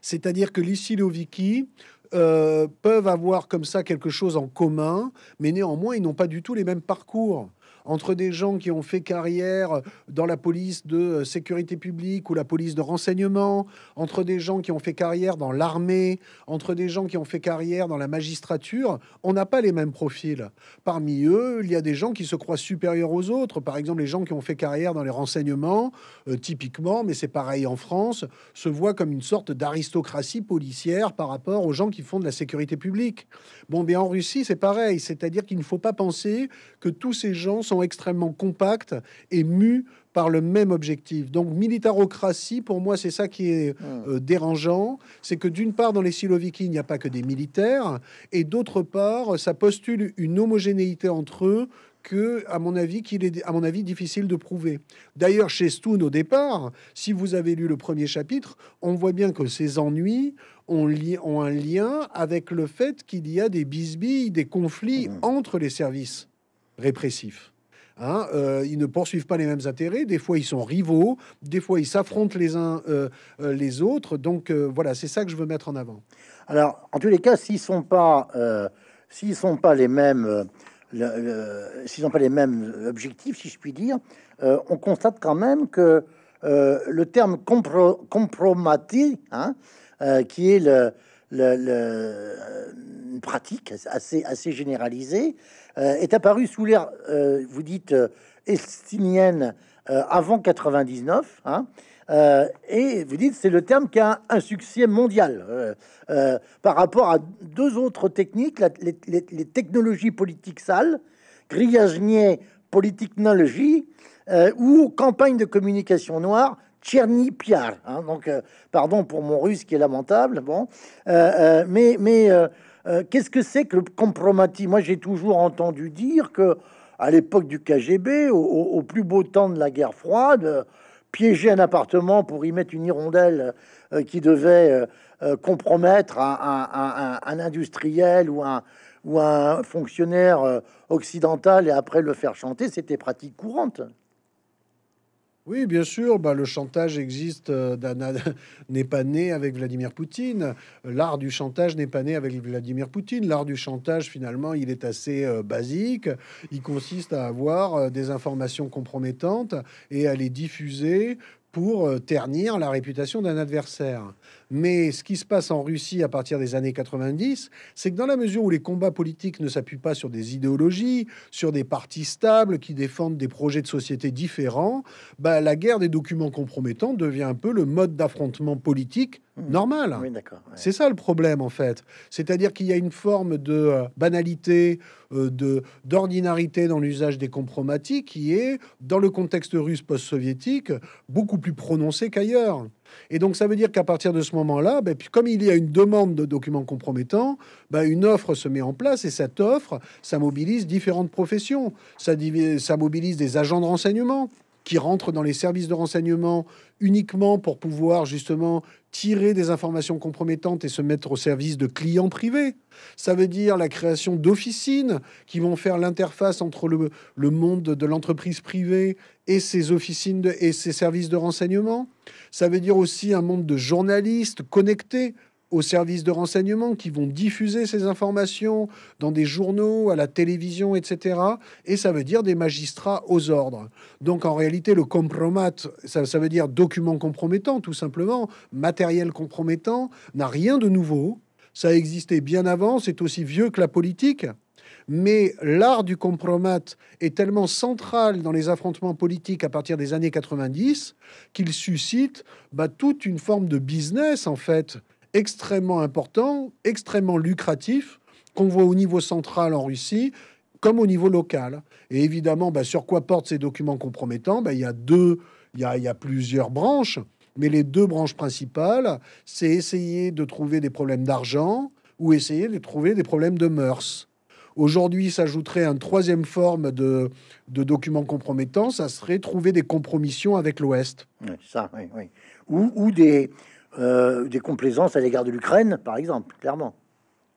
C'est-à-dire que les Siloviki euh, peuvent avoir comme ça quelque chose en commun, mais néanmoins, ils n'ont pas du tout les mêmes parcours entre des gens qui ont fait carrière dans la police de euh, sécurité publique ou la police de renseignement, entre des gens qui ont fait carrière dans l'armée, entre des gens qui ont fait carrière dans la magistrature, on n'a pas les mêmes profils. Parmi eux, il y a des gens qui se croient supérieurs aux autres. Par exemple, les gens qui ont fait carrière dans les renseignements, euh, typiquement, mais c'est pareil en France, se voient comme une sorte d'aristocratie policière par rapport aux gens qui font de la sécurité publique. Bon, bien en Russie, c'est pareil. C'est-à-dire qu'il ne faut pas penser que tous ces gens sont sont extrêmement compactes et mues par le même objectif. Donc militarocratie, pour moi, c'est ça qui est hmm. euh, dérangeant. C'est que d'une part, dans les Siloviki, il n'y a pas que des militaires, et d'autre part, ça postule une homogénéité entre eux que, à mon avis, qu'il est, à mon avis, difficile de prouver. D'ailleurs, chez Stone, au départ, si vous avez lu le premier chapitre, on voit bien que ces ennuis ont, un lien avec le fait qu'il y a des bisbilles, des conflits hmm. entre les services répressifs. Hein, euh, ils ne poursuivent pas les mêmes intérêts. Des fois, ils sont rivaux. Des fois, ils s'affrontent les uns euh, euh, les autres. Donc voilà, c'est ça que je veux mettre en avant. Alors, en tous les cas, s'ils sont pas s'ils sont pas les mêmes s'ils n'ont pas les mêmes objectifs, si je puis dire, on constate quand même que le terme compro compromaté, hein, qui est le, le, le, une pratique assez, assez généralisée, euh, est apparue sous l'ère, euh, vous dites, euh, estimienne avant 99. Hein, et vous dites, c'est le terme qui a un, succès mondial par rapport à deux autres techniques, les, technologies politiques sales, grillagnier politique ou campagne de communication noire, Tcherny Piar. Hein, donc, pardon pour mon russe qui est lamentable, bon, mais, mais euh, qu'est-ce que c'est que le compromis Moi, j'ai toujours entendu dire que, à l'époque du KGB, au, plus beau temps de la guerre froide, euh, piéger un appartement pour y mettre une hirondelle euh, qui devait compromettre un, industriel ou un fonctionnaire occidental et après le faire chanter, c'était pratique courante. Oui, bien sûr, bah, le chantage existe, n'est pas né avec Vladimir Poutine. L'art du chantage n'est pas né avec Vladimir Poutine. L'art du chantage, finalement, il est assez euh, basique. Il consiste à avoir euh, des informations compromettantes et à les diffuser pour euh, ternir la réputation d'un adversaire. Mais ce qui se passe en Russie à partir des années 90, c'est que dans la mesure où les combats politiques ne s'appuient pas sur des idéologies, sur des partis stables qui défendent des projets de société différents, bah, la guerre des documents compromettants devient un peu le mode d'affrontement politique mmh. normal. Oui, C'est ça le problème en fait. C'est-à-dire qu'il y a une forme de euh, banalité, euh, de d'ordinarité dans l'usage des compromatiques qui est, dans le contexte russe post-soviétique, beaucoup plus prononcée qu'ailleurs. Et donc, ça veut dire qu'à partir de ce moment-là, ben, comme il y a une demande de documents compromettants, ben, une offre se met en place et cette offre, ça mobilise différentes professions. ça mobilise des agents de renseignement qui rentrent dans les services de renseignement uniquement pour pouvoir justement tirer des informations compromettantes et se mettre au service de clients privés. Ça veut dire la création d'officines qui vont faire l'interface entre le, monde de l'entreprise privée et ses officines et ses services de renseignement. Ça veut dire aussi un monde de journalistes connectés aux services de renseignement qui vont diffuser ces informations dans des journaux, à la télévision, etc. Et ça veut dire des magistrats aux ordres. Donc en réalité, le compromat, ça, veut dire document compromettant, tout simplement, matériel compromettant, n'a rien de nouveau. Ça existait bien avant, c'est aussi vieux que la politique. Mais l'art du compromat est tellement central dans les affrontements politiques à partir des années 90 qu'il suscite bah, toute une forme de business, en fait, extrêmement important, extrêmement lucratif, qu'on voit au niveau central en Russie comme au niveau local. Et évidemment, bah, sur quoi portent ces documents compromettants bah, Il y a deux, il y a, plusieurs branches, mais les deux branches principales, c'est essayer de trouver des problèmes d'argent ou essayer de trouver des problèmes de mœurs. Aujourd'hui, s'ajouterait une troisième forme de, documents compromettants, ça serait trouver des compromissions avec l'Ouest. Oui, ça, ou des, euh, des complaisances à l'égard de l'Ukraine, par exemple, clairement.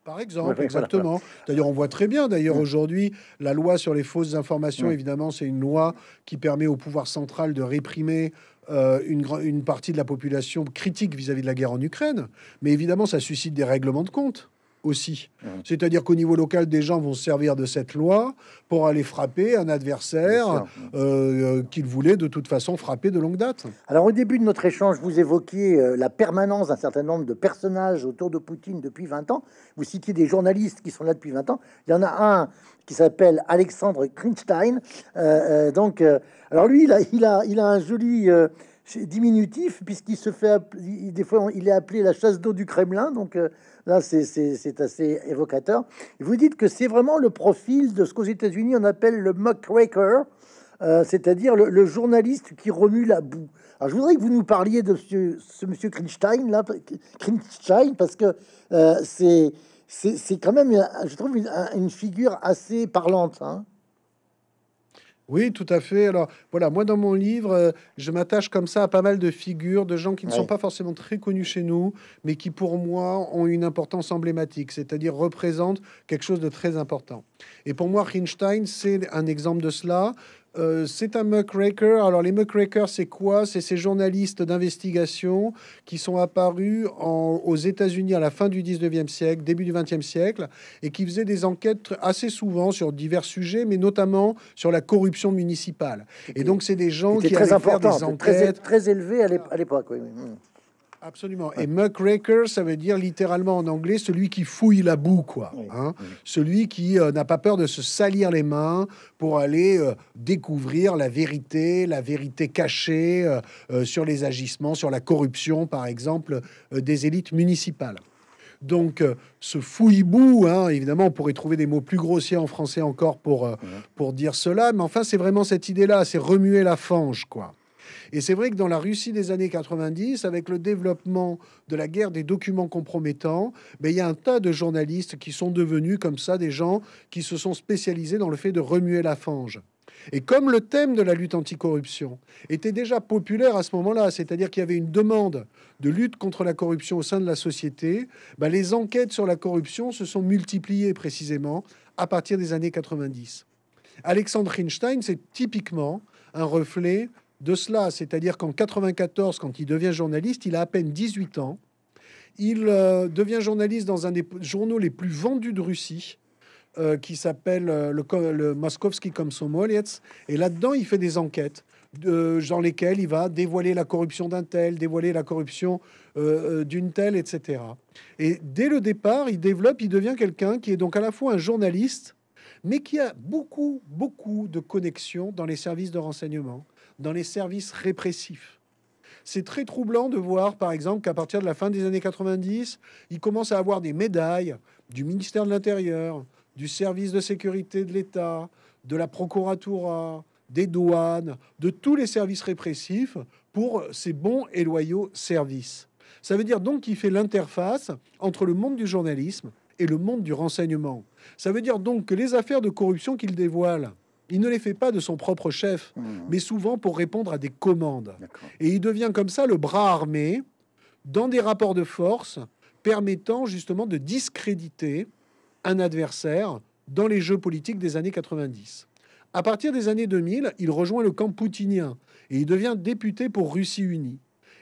Par exemple, exactement. D'ailleurs, on voit très bien, d'ailleurs, mm. aujourd'hui, la loi sur les fausses informations, mm. évidemment, c'est une loi qui permet au pouvoir central de réprimer euh, une, une partie de la population critique vis-à-vis -vis de la guerre en Ukraine. Mais évidemment, ça suscite des règlements de compte aussi. Mmh. C'est-à-dire qu'au niveau local, des gens vont se servir de cette loi pour aller frapper un adversaire euh, euh, qu'ils voulaient de toute façon frapper de longue date. Alors au début de notre échange, vous évoquiez euh, la permanence d'un certain nombre de personnages autour de Poutine depuis 20 ans. Vous citiez des journalistes qui sont là depuis 20 ans. Il y en a un qui s'appelle Alexandre Krinstein. Euh, donc, alors lui, il a, il a, il a un joli diminutif, puisqu'il se fait, des fois, il est appelé la chasse d'eau du Kremlin, donc euh, là, c'est assez évocateur. Vous dites que c'est vraiment le profil de ce qu'aux États-Unis on appelle le muckraker, euh, c'est-à-dire le, journaliste qui remue la boue. Alors, je voudrais que vous nous parliez de ce, monsieur Krinstein, là, parce que euh, c'est quand même, je trouve, une, figure assez parlante. Hein. Oui, tout à fait. Alors voilà, moi dans mon livre, euh, je m'attache comme ça à pas mal de figures de gens qui ne sont pas forcément très connus chez nous, mais qui pour moi ont une importance emblématique, c'est-à-dire représentent quelque chose de très important. Et pour moi, Rinstein, c'est un exemple de cela. Euh, c'est un muckraker. Alors, les muckrakers, c'est quoi C'est ces journalistes d'investigation qui sont apparus aux États-Unis à la fin du 19e siècle, début du 20e siècle, et qui faisaient des enquêtes assez souvent sur divers sujets, mais notamment sur la corruption municipale. Et, donc, c'est des gens qui allaient faire des Très, élevés à l'époque, mm. Absolument. Et muckraker, ça veut dire littéralement en anglais celui qui fouille la boue, quoi. Hein. Celui qui euh, n'a pas peur de se salir les mains pour aller euh, découvrir la vérité, la vérité cachée euh, sur les agissements, sur la corruption, par exemple, des élites municipales. Donc, ce « hein, évidemment, on pourrait trouver des mots plus grossiers en français encore pour dire cela, mais enfin, c'est vraiment cette idée-là, c'est remuer la fange, quoi. Et c'est vrai que dans la Russie des années 90, avec le développement de la guerre des documents compromettants, ben, il y a un tas de journalistes qui sont devenus comme ça des gens qui se sont spécialisés dans le fait de remuer la fange. Et comme le thème de la lutte anticorruption était déjà populaire à ce moment-là, c'est-à-dire qu'il y avait une demande de lutte contre la corruption au sein de la société, ben, les enquêtes sur la corruption se sont multipliées précisément à partir des années 90. Alexandre Hinstein, c'est typiquement un reflet de cela, c'est-à-dire qu'en 94, quand il devient journaliste, il a à peine 18 ans. Il euh, devient journaliste dans un des journaux les plus vendus de Russie, euh, qui s'appelle euh, le, le Moskovski Komsomolets. Et là-dedans, il fait des enquêtes dans lesquelles il va dévoiler la corruption d'un tel, dévoiler la corruption d'une telle, etc. Et dès le départ, il développe, il devient quelqu'un qui est donc à la fois un journaliste, mais qui a beaucoup, beaucoup de connexions dans les services de renseignement dans les services répressifs. C'est très troublant de voir, par exemple, qu'à partir de la fin des années 90, il commence à avoir des médailles du ministère de l'Intérieur, du service de sécurité de l'État, de la procuratura, des douanes, de tous les services répressifs pour ces bons et loyaux services. Ça veut dire donc qu'il fait l'interface entre le monde du journalisme et le monde du renseignement. Ça veut dire donc que les affaires de corruption qu'il dévoile, il ne les fait pas de son propre chef, mmh. mais souvent pour répondre à des commandes. Et il devient comme ça le bras armé dans des rapports de force permettant justement de discréditer un adversaire dans les jeux politiques des années 90. À partir des années 2000, il rejoint le camp poutinien et il devient député pour Russie Unie.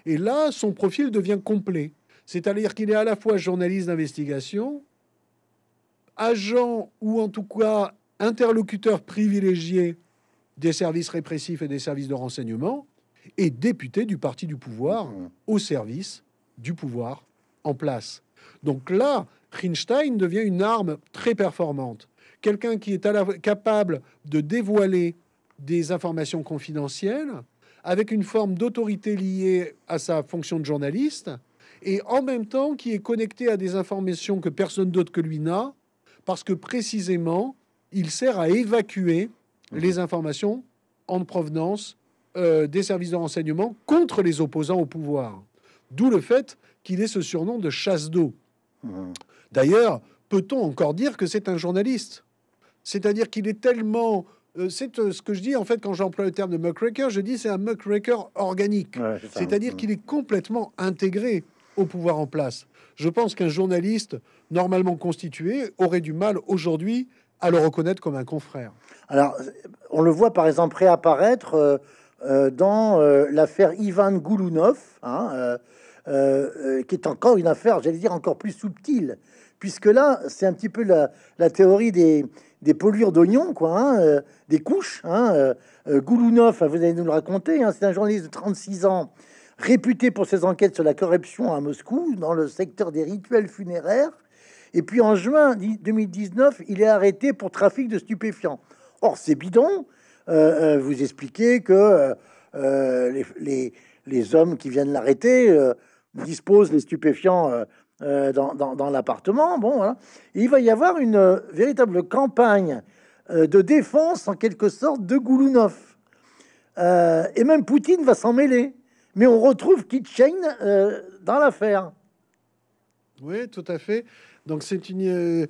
Et là, son profil devient complet. C'est-à-dire qu'il est à la fois journaliste d'investigation, agent ou en tout cas interlocuteur privilégié des services répressifs et des services de renseignement, et député du parti du pouvoir au service du pouvoir en place. Donc là, Rinstein devient une arme très performante. Quelqu'un qui est capable de dévoiler des informations confidentielles avec une forme d'autorité liée à sa fonction de journaliste et en même temps qui est connecté à des informations que personne d'autre que lui n'a parce que précisément il sert à évacuer mhm. les informations en provenance euh, des services de renseignement contre les opposants au pouvoir. D'où le fait qu'il ait ce surnom de chasse d'eau. Mhm. D'ailleurs, peut-on encore dire que c'est un journaliste C'est-à-dire qu'il est tellement... Euh, c'est euh, ce que je dis en fait quand j'emploie le terme de muckraker, je dis c'est un muckraker organique. C'est-à-dire mhm. qu'il est complètement intégré au pouvoir en place. Je pense qu'un journaliste normalement constitué aurait du mal aujourd'hui à le reconnaître comme un confrère. Alors, on le voit par exemple réapparaître euh, euh, dans euh, l'affaire Ivan Goulounov, hein, qui est encore une affaire, j'allais dire, encore plus subtile, puisque là, c'est un petit peu la, théorie des, des d'oignons, quoi, hein, des couches. Hein, Goulounov, vous allez nous le raconter, hein, c'est un journaliste de 36 ans réputé pour ses enquêtes sur la corruption à Moscou dans le secteur des rituels funéraires et puis en juin 2019, il est arrêté pour trafic de stupéfiants. Or, c'est bidon. Euh, euh, vous expliquez que euh, les, hommes qui viennent l'arrêter disposent les stupéfiants dans, l'appartement. Bon, il va y avoir une véritable campagne de défense, en quelque sorte, de Goulounov. et même Poutine va s'en mêler. Mais on retrouve Kitchen dans l'affaire. Oui, tout à fait. Donc c'est une, euh,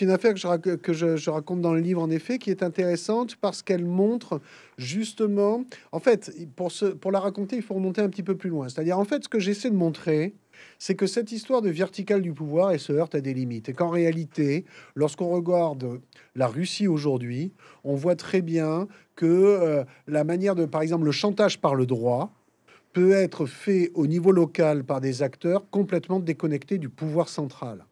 une affaire que, je, que je, raconte dans le livre, en effet, qui est intéressante parce qu'elle montre justement, en fait, pour, pour la raconter, il faut remonter un petit peu plus loin. C'est-à-dire, en fait, ce que j'essaie de montrer, c'est que cette histoire de verticale du pouvoir, elle se heurte à des limites. Et qu'en réalité, lorsqu'on regarde la Russie aujourd'hui, on voit très bien que euh, la manière de, par exemple, le chantage par le droit, peut être fait au niveau local par des acteurs complètement déconnectés du pouvoir central.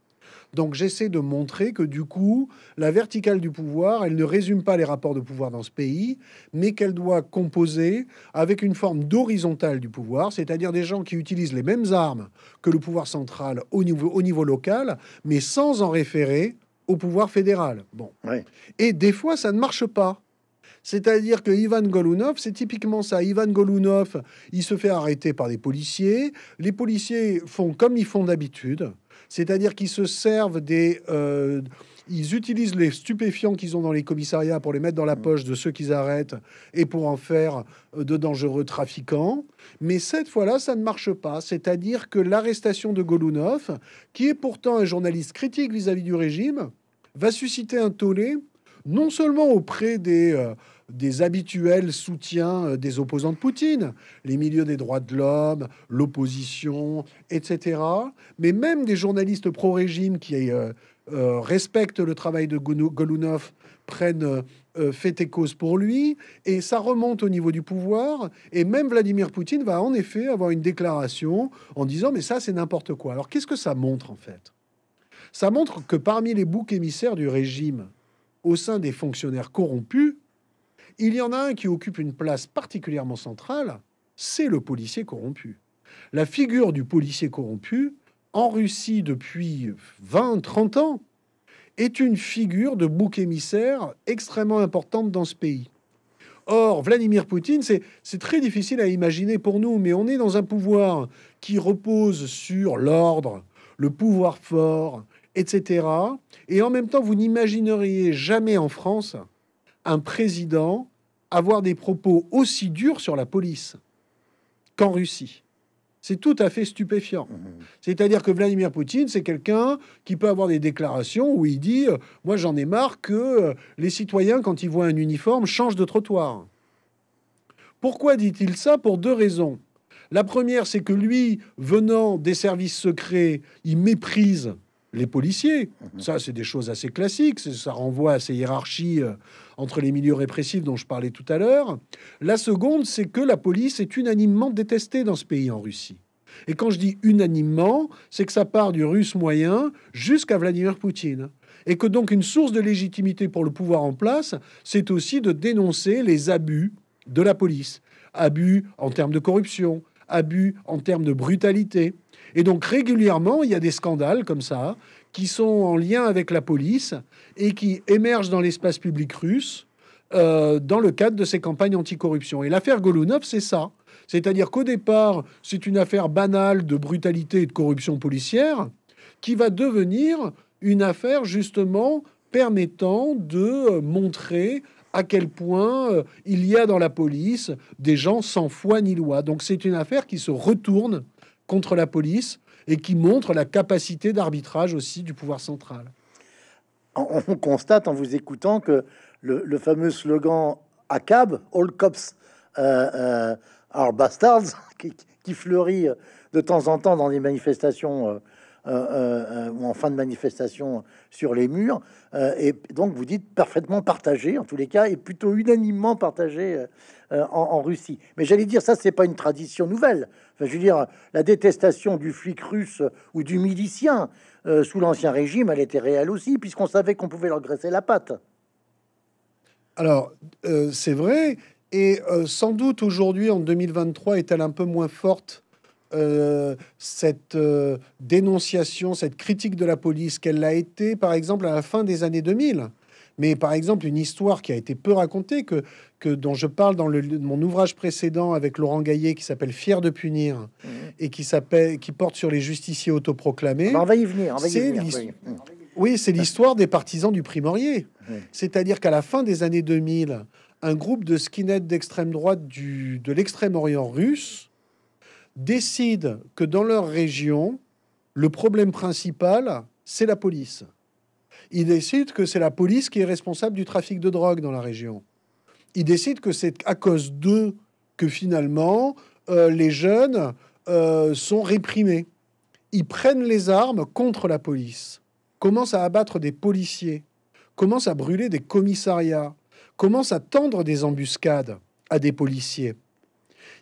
Donc j'essaie de montrer que du coup, la verticale du pouvoir, elle ne résume pas les rapports de pouvoir dans ce pays, mais qu'elle doit composer avec une forme d'horizontale du pouvoir, c'est-à-dire des gens qui utilisent les mêmes armes que le pouvoir central au niveau, local, mais sans en référer au pouvoir fédéral. Bon. Et des fois, ça ne marche pas. C'est-à-dire que Ivan Golounov, c'est typiquement ça. Ivan Golounov, il se fait arrêter par des policiers. Les policiers font comme ils font d'habitude, c'est-à-dire qu'ils se servent des... Euh, ils utilisent les stupéfiants qu'ils ont dans les commissariats pour les mettre dans la mm. poche de ceux qu'ils arrêtent et pour en faire euh, de dangereux trafiquants. Mais cette fois-là, ça ne marche pas. C'est-à-dire que l'arrestation de Golounov, qui est pourtant un journaliste critique vis à -vis du régime, va susciter un tollé non seulement auprès des, euh, habituels soutiens euh, des opposants de Poutine, les milieux des droits de l'homme, l'opposition, etc., mais même des journalistes pro-régime qui euh, respectent le travail de Golunov, prennent fait et cause pour lui, et ça remonte au niveau du pouvoir, et même Vladimir Poutine va en effet avoir une déclaration en disant mais ça c'est n'importe quoi. Alors qu'est-ce que ça montre en fait Ça montre que parmi les boucs émissaires du régime, au sein des fonctionnaires corrompus, il y en a un qui occupe une place particulièrement centrale, c'est le policier corrompu. La figure du policier corrompu, en Russie depuis 20-30 ans, est une figure de bouc émissaire extrêmement importante dans ce pays. Or, Vladimir Poutine, c'est très difficile à imaginer pour nous, mais on est dans un pouvoir qui repose sur l'ordre, le pouvoir fort, etc. Et en même temps, vous n'imagineriez jamais en France un président avoir des propos aussi durs sur la police qu'en Russie. C'est tout à fait stupéfiant. Mmh. C'est-à-dire que Vladimir Poutine, c'est quelqu'un qui peut avoir des déclarations où il dit euh, Moi, j'en ai marre que euh, les citoyens, quand ils voient un uniforme, changent de trottoir. Pourquoi dit-il ça Pour deux raisons. La première, c'est que lui, venant des services secrets, il méprise les policiers. Ça, c'est des choses assez classiques. Ça renvoie à ces hiérarchies euh, entre les milieux répressifs dont je parlais tout à l'heure. La seconde, c'est que la police est unanimement détestée dans ce pays en Russie. Et quand je dis unanimement, c'est que ça part du russe moyen jusqu'à Vladimir Poutine. Et que donc une source de légitimité pour le pouvoir en place, c'est aussi de dénoncer les abus de la police. Abus en termes de corruption, abus en termes de brutalité. Et donc régulièrement, il y a des scandales comme ça qui sont en lien avec la police et qui émergent dans l'espace public russe euh, dans le cadre de ces campagnes anticorruption. Et l'affaire Golunov, c'est ça. C'est-à-dire qu'au départ, c'est une affaire banale de brutalité et de corruption policière qui va devenir une affaire justement permettant de euh, montrer à quel point euh, il y a dans la police des gens sans foi ni loi. Donc c'est une affaire qui se retourne contre la police et qui montre la capacité d'arbitrage aussi du pouvoir central. On constate en vous écoutant que le, fameux slogan ACAB, All Cops euh, euh Are Bastards, qui, fleurit de temps en temps dans les manifestations euh, euh, ou en fin de manifestation sur les murs, et donc vous dites parfaitement partagé, en tous les cas, et plutôt unanimement partagé euh, en, Russie. Mais j'allais dire, ça, c'est pas une tradition nouvelle. Enfin, je veux dire, la détestation du flic russe ou du milicien euh, sous l'Ancien Régime, elle était réelle aussi, puisqu'on savait qu'on pouvait leur graisser la patte. Alors, euh, c'est vrai, et sans doute aujourd'hui, en 2023, est-elle un peu moins forte cette dénonciation, cette critique de la police qu'elle l'a été, par exemple, à la fin des années 2000. Mais par exemple, une histoire qui a été peu racontée, que, que dont je parle dans mon ouvrage précédent avec Laurent Gaillet, qui s'appelle Fier de punir, mmh. et qui, qui porte sur les justiciers autoproclamés. Ah bah, on va y venir, mmh. Oui, c'est l'histoire des partisans du primorier. Mmh. C'est-à-dire qu'à la fin des années 2000, un groupe de skinheads d'extrême droite de l'extrême-orient russe décide que dans leur région, le problème principal, c'est la police. Il décide que c'est la police qui est responsable du trafic de drogue dans la région. Il décide que c'est à cause d'eux que finalement euh, les jeunes euh, sont réprimés. Ils prennent les armes contre la police, commencent à abattre des policiers, commencent à brûler des commissariats, commencent à tendre des embuscades à des policiers.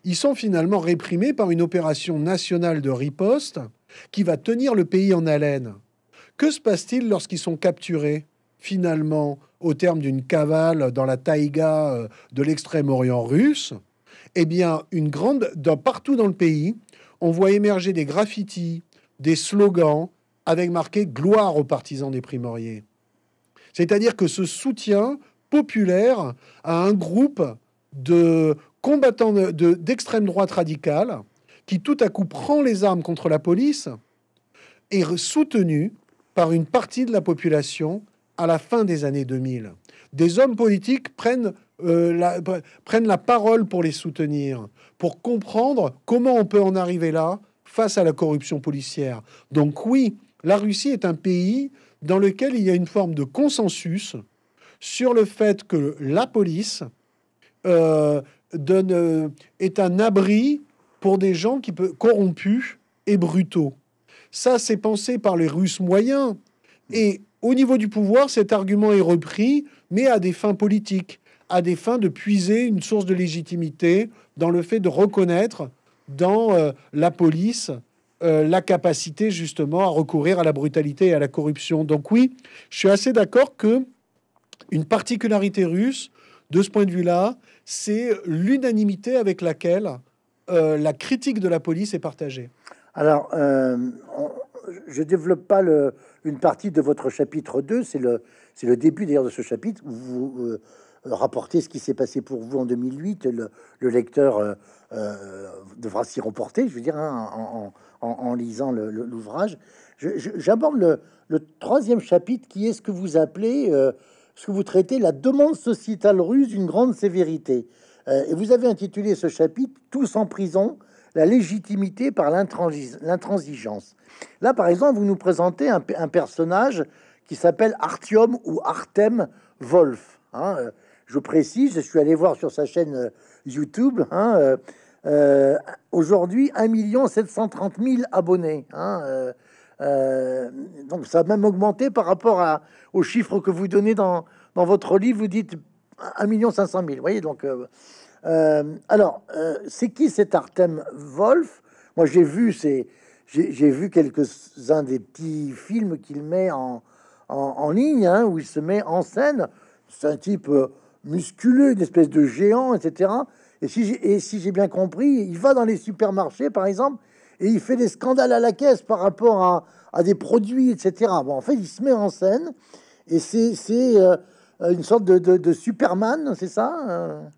Ils sont finalement réprimés par une opération nationale de riposte qui va tenir le pays en haleine. Que se passe-t-il lorsqu'ils sont capturés, finalement, au terme d'une cavale dans la taïga euh, de l'extrême-orient russe Eh bien, une grande, d'un partout dans le pays, on voit émerger des graffitis, des slogans avec marqué gloire aux partisans des primoriers. C'est-à-dire que ce soutien populaire à un groupe de combattants d'extrême droite radicale qui tout à coup prend les armes contre la police est soutenu par une partie de la population à la fin des années 2000. Des hommes politiques euh, prennent, la, parole pour les soutenir, pour comprendre comment on peut en arriver là face à la corruption policière. Donc oui, la Russie est un pays dans lequel il y a une forme de consensus sur le fait que la police euh, donne, euh, est un abri pour des gens qui peut, corrompus et brutaux. Ça, c'est pensé par les Russes moyens. Et au niveau du pouvoir, cet argument est repris, mais à des fins politiques, à des fins de puiser une source de légitimité dans le fait de reconnaître dans euh, la police euh, la capacité justement à recourir à la brutalité et à la corruption. Donc oui, je suis assez d'accord que une particularité russe, de ce point de vue-là, c'est l'unanimité avec laquelle euh, la critique de la police est partagée. Alors, euh, je ne développe pas une partie de votre chapitre 2, c'est le, le début d'ailleurs de ce chapitre où vous euh, rapportez ce qui s'est passé pour vous en 2008. Le, le lecteur euh, devra s'y remporter, je veux dire, hein, en, en, lisant l'ouvrage. j'aborde le, troisième chapitre qui est ce que vous appelez, ce que vous traitez, la demande sociétale russe d'une grande sévérité. et vous avez intitulé ce chapitre Tous en prison, la légitimité par l'intransigeance. Là, par exemple, vous nous présentez un, personnage qui s'appelle Artium ou Artem Wolf. Hein, euh, je précise, je suis allé voir sur sa chaîne euh, YouTube. Hein, euh, euh Aujourd'hui, 1 730 000 abonnés. Hein, donc ça a même augmenté par rapport à, aux chiffres que vous donnez dans, dans votre livre. Vous dites 1 500 000. Vous voyez, donc... Euh, alors, euh, c'est qui cet Artem Wolf Moi, j'ai vu j'ai vu quelques-uns des petits films qu'il met en, en, ligne, hein, où il se met en scène. C'est un type euh, musculeux, une espèce de géant, etc. Et si, j'ai bien compris, il va dans les supermarchés, par exemple, et il fait des scandales à la caisse par rapport à, des produits, etc. Bon, en fait, il se met en scène, et c'est une sorte de, de Superman, c'est ça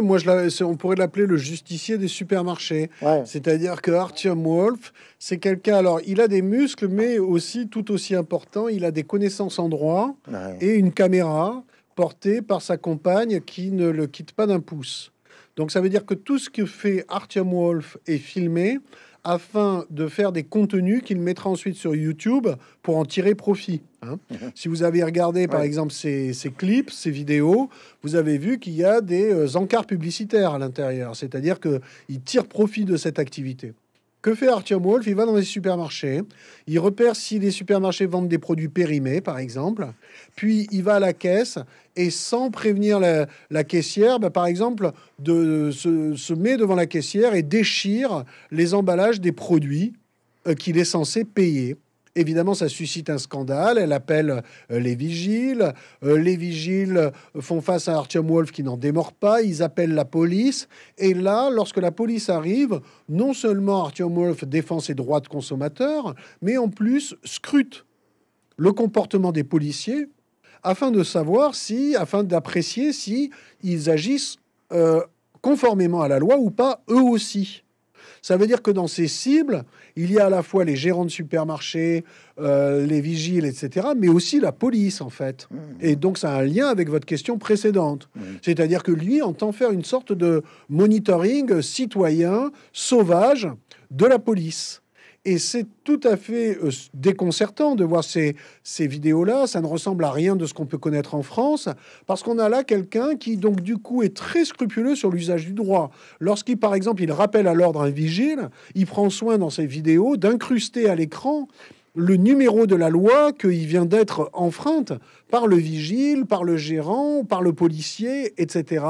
moi, on pourrait l'appeler le justicier des supermarchés. C'est-à-dire que Artyom Wolf, c'est quelqu'un. Alors, il a des muscles, mais aussi tout aussi important, il a des connaissances en droit et une caméra portée par sa compagne qui ne le quitte pas d'un pouce. Donc, ça veut dire que tout ce que fait Artyom Wolf est filmé afin de faire des contenus qu'il mettra ensuite sur YouTube pour en tirer profit. Hein. Si vous avez regardé, par exemple, ces, clips, ces vidéos, vous avez vu qu'il y a des euh, encarts publicitaires à l'intérieur. C'est-à-dire qu'il tire profit de cette activité. Que fait Arthur Wolf Il va dans les supermarchés, il repère si les supermarchés vendent des produits périmés, par exemple, puis il va à la caisse et sans prévenir la, caissière, bah, par exemple, de, se, met devant la caissière et déchire les emballages des produits euh, qu'il est censé payer. Évidemment, ça suscite un scandale. Elle appelle euh, les vigiles. Euh, les vigiles euh, font face à Arthur Wolf qui n'en démord pas. Ils appellent la police. Et là, lorsque la police arrive, non seulement Arthur Wolf défend ses droits de consommateur, mais en plus scrute le comportement des policiers afin de savoir si, afin d'apprécier si ils agissent conformément à la loi ou pas, eux aussi. Ça veut dire que dans ces cibles, il y a à la fois les gérants de supermarchés, euh, les vigiles, etc., mais aussi la police, en fait. Mmh. Et donc, ça a un lien avec votre question précédente. Mmh. C'est-à-dire que lui entend faire une sorte de monitoring citoyen, sauvage, de la police. Et c'est tout à fait euh, déconcertant de voir ces, ces vidéos-là. Ça ne ressemble à rien de ce qu'on peut connaître en France, parce qu'on a là quelqu'un qui, donc, du coup, est très scrupuleux sur l'usage du droit. Lorsqu'il, par exemple, il rappelle à l'ordre un vigile, il prend soin dans ses vidéos d'incruster à l'écran le numéro de la loi qu'il vient d'être enfreinte par le vigile, par le gérant, par le policier, etc.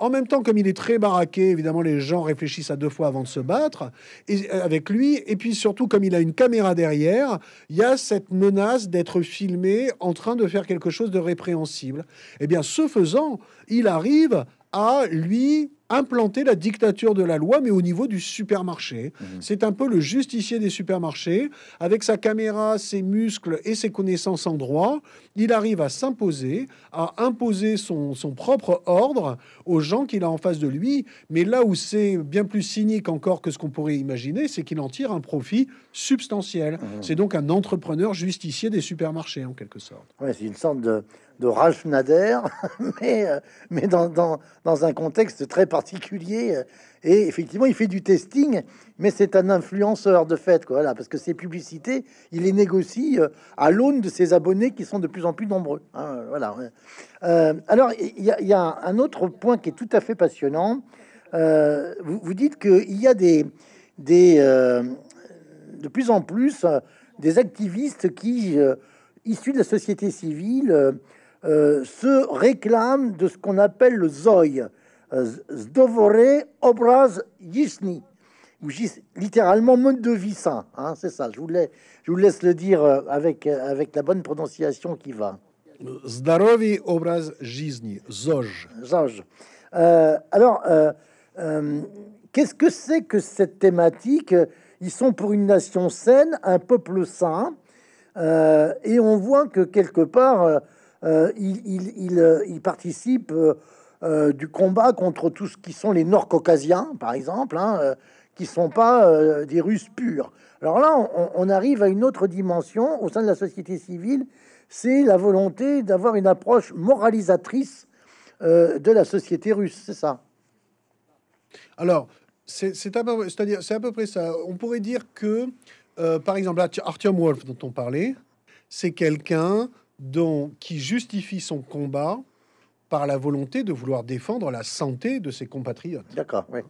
En même temps, comme il est très baraqué, évidemment, les gens réfléchissent à deux fois avant de se battre et, euh, avec lui. Et puis surtout, comme il a une caméra derrière, il y a cette menace d'être filmé en train de faire quelque chose de répréhensible. Eh bien, ce faisant, il arrive à lui implanter la dictature de la loi, mais au niveau du supermarché. Mhm. C'est un peu le justicier des supermarchés. Avec sa caméra, ses muscles et ses connaissances en droit, il arrive à s'imposer, à imposer son, son, propre ordre aux gens qu'il a en face de lui. Mais là où c'est bien plus cynique encore que ce qu'on pourrait imaginer, c'est qu'il en tire un profit substantiel. Mhm. C'est donc un entrepreneur justicier des supermarchés, en quelque sorte. Ouais, c'est une sorte de, de Ralph Nader, mais, euh, mais dans, dans, dans un contexte très particulier particulier. Euh, et effectivement, il fait du testing, mais c'est un influenceur de fait, quoi, là, parce que ses publicités, il les négocie euh, à l'aune de ses abonnés qui sont de plus en plus nombreux. Hein, voilà. Euh, alors, il y, a un autre point qui est tout à fait passionnant. vous, dites qu'il y a des, des de plus en plus des activistes qui, issus de la société civile, se réclament de ce qu'on appelle le ZOI, Zdovore obraz ou littéralement mode de vie sain, hein, c'est ça, je vous, laisse, je vous laisse le dire euh, avec, euh, avec la bonne prononciation qui va. Zdarovi obraz Yishni, Zoj. Zoj. Euh, alors, qu'est-ce que c'est que cette thématique Ils sont pour une nation saine, un peuple sain, et on voit que quelque part, ils il, il, il participent euh, du combat contre tout ce qui sont les Nord-Caucasiens, par exemple, qui hein, euh, ne qui sont pas euh, des Russes purs. Alors là, on, arrive à une autre dimension au sein de la société civile, c'est la volonté d'avoir une approche moralisatrice de la société russe, c'est ça Alors, c'est à, peu, à peu près ça. On pourrait dire que, par exemple, Artyom Wolf, dont on parlait, c'est quelqu'un qui justifie son combat par la volonté de vouloir défendre la santé de ses compatriotes. D'accord, oui.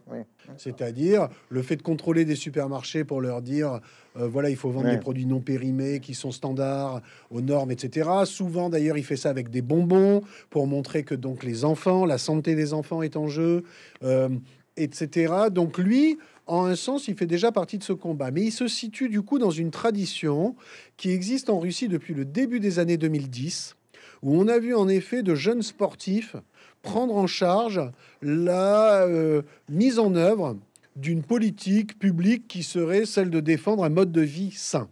C'est-à-dire le fait de contrôler des supermarchés pour leur dire, euh, voilà, il faut vendre des produits non périmés qui sont standards aux normes, etc. Souvent, d'ailleurs, il fait ça avec des bonbons pour montrer que donc les enfants, la santé des enfants est en jeu, euh, etc. Donc lui, en un sens, il fait déjà partie de ce combat. Mais il se situe du coup dans une tradition qui existe en Russie depuis le début des années 2010 où on a vu en effet de jeunes sportifs prendre en charge la euh, mise en œuvre d'une politique publique qui serait celle de défendre un mode de vie sain.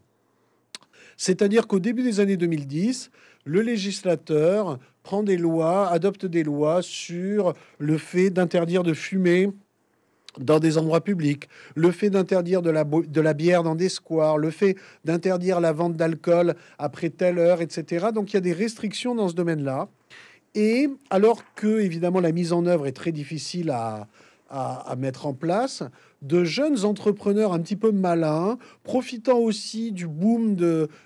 C'est-à-dire qu'au début des années 2010, le législateur prend des lois, adopte des lois sur le fait d'interdire de fumer dans des endroits publics, le fait d'interdire de la, de la bière dans des squares, le fait d'interdire la vente d'alcool après telle heure, etc. Donc il y a des restrictions dans ce domaine-là. Et alors que, évidemment, la mise en œuvre est très difficile à, mettre en place, de jeunes entrepreneurs un petit peu malins, profitant aussi du boom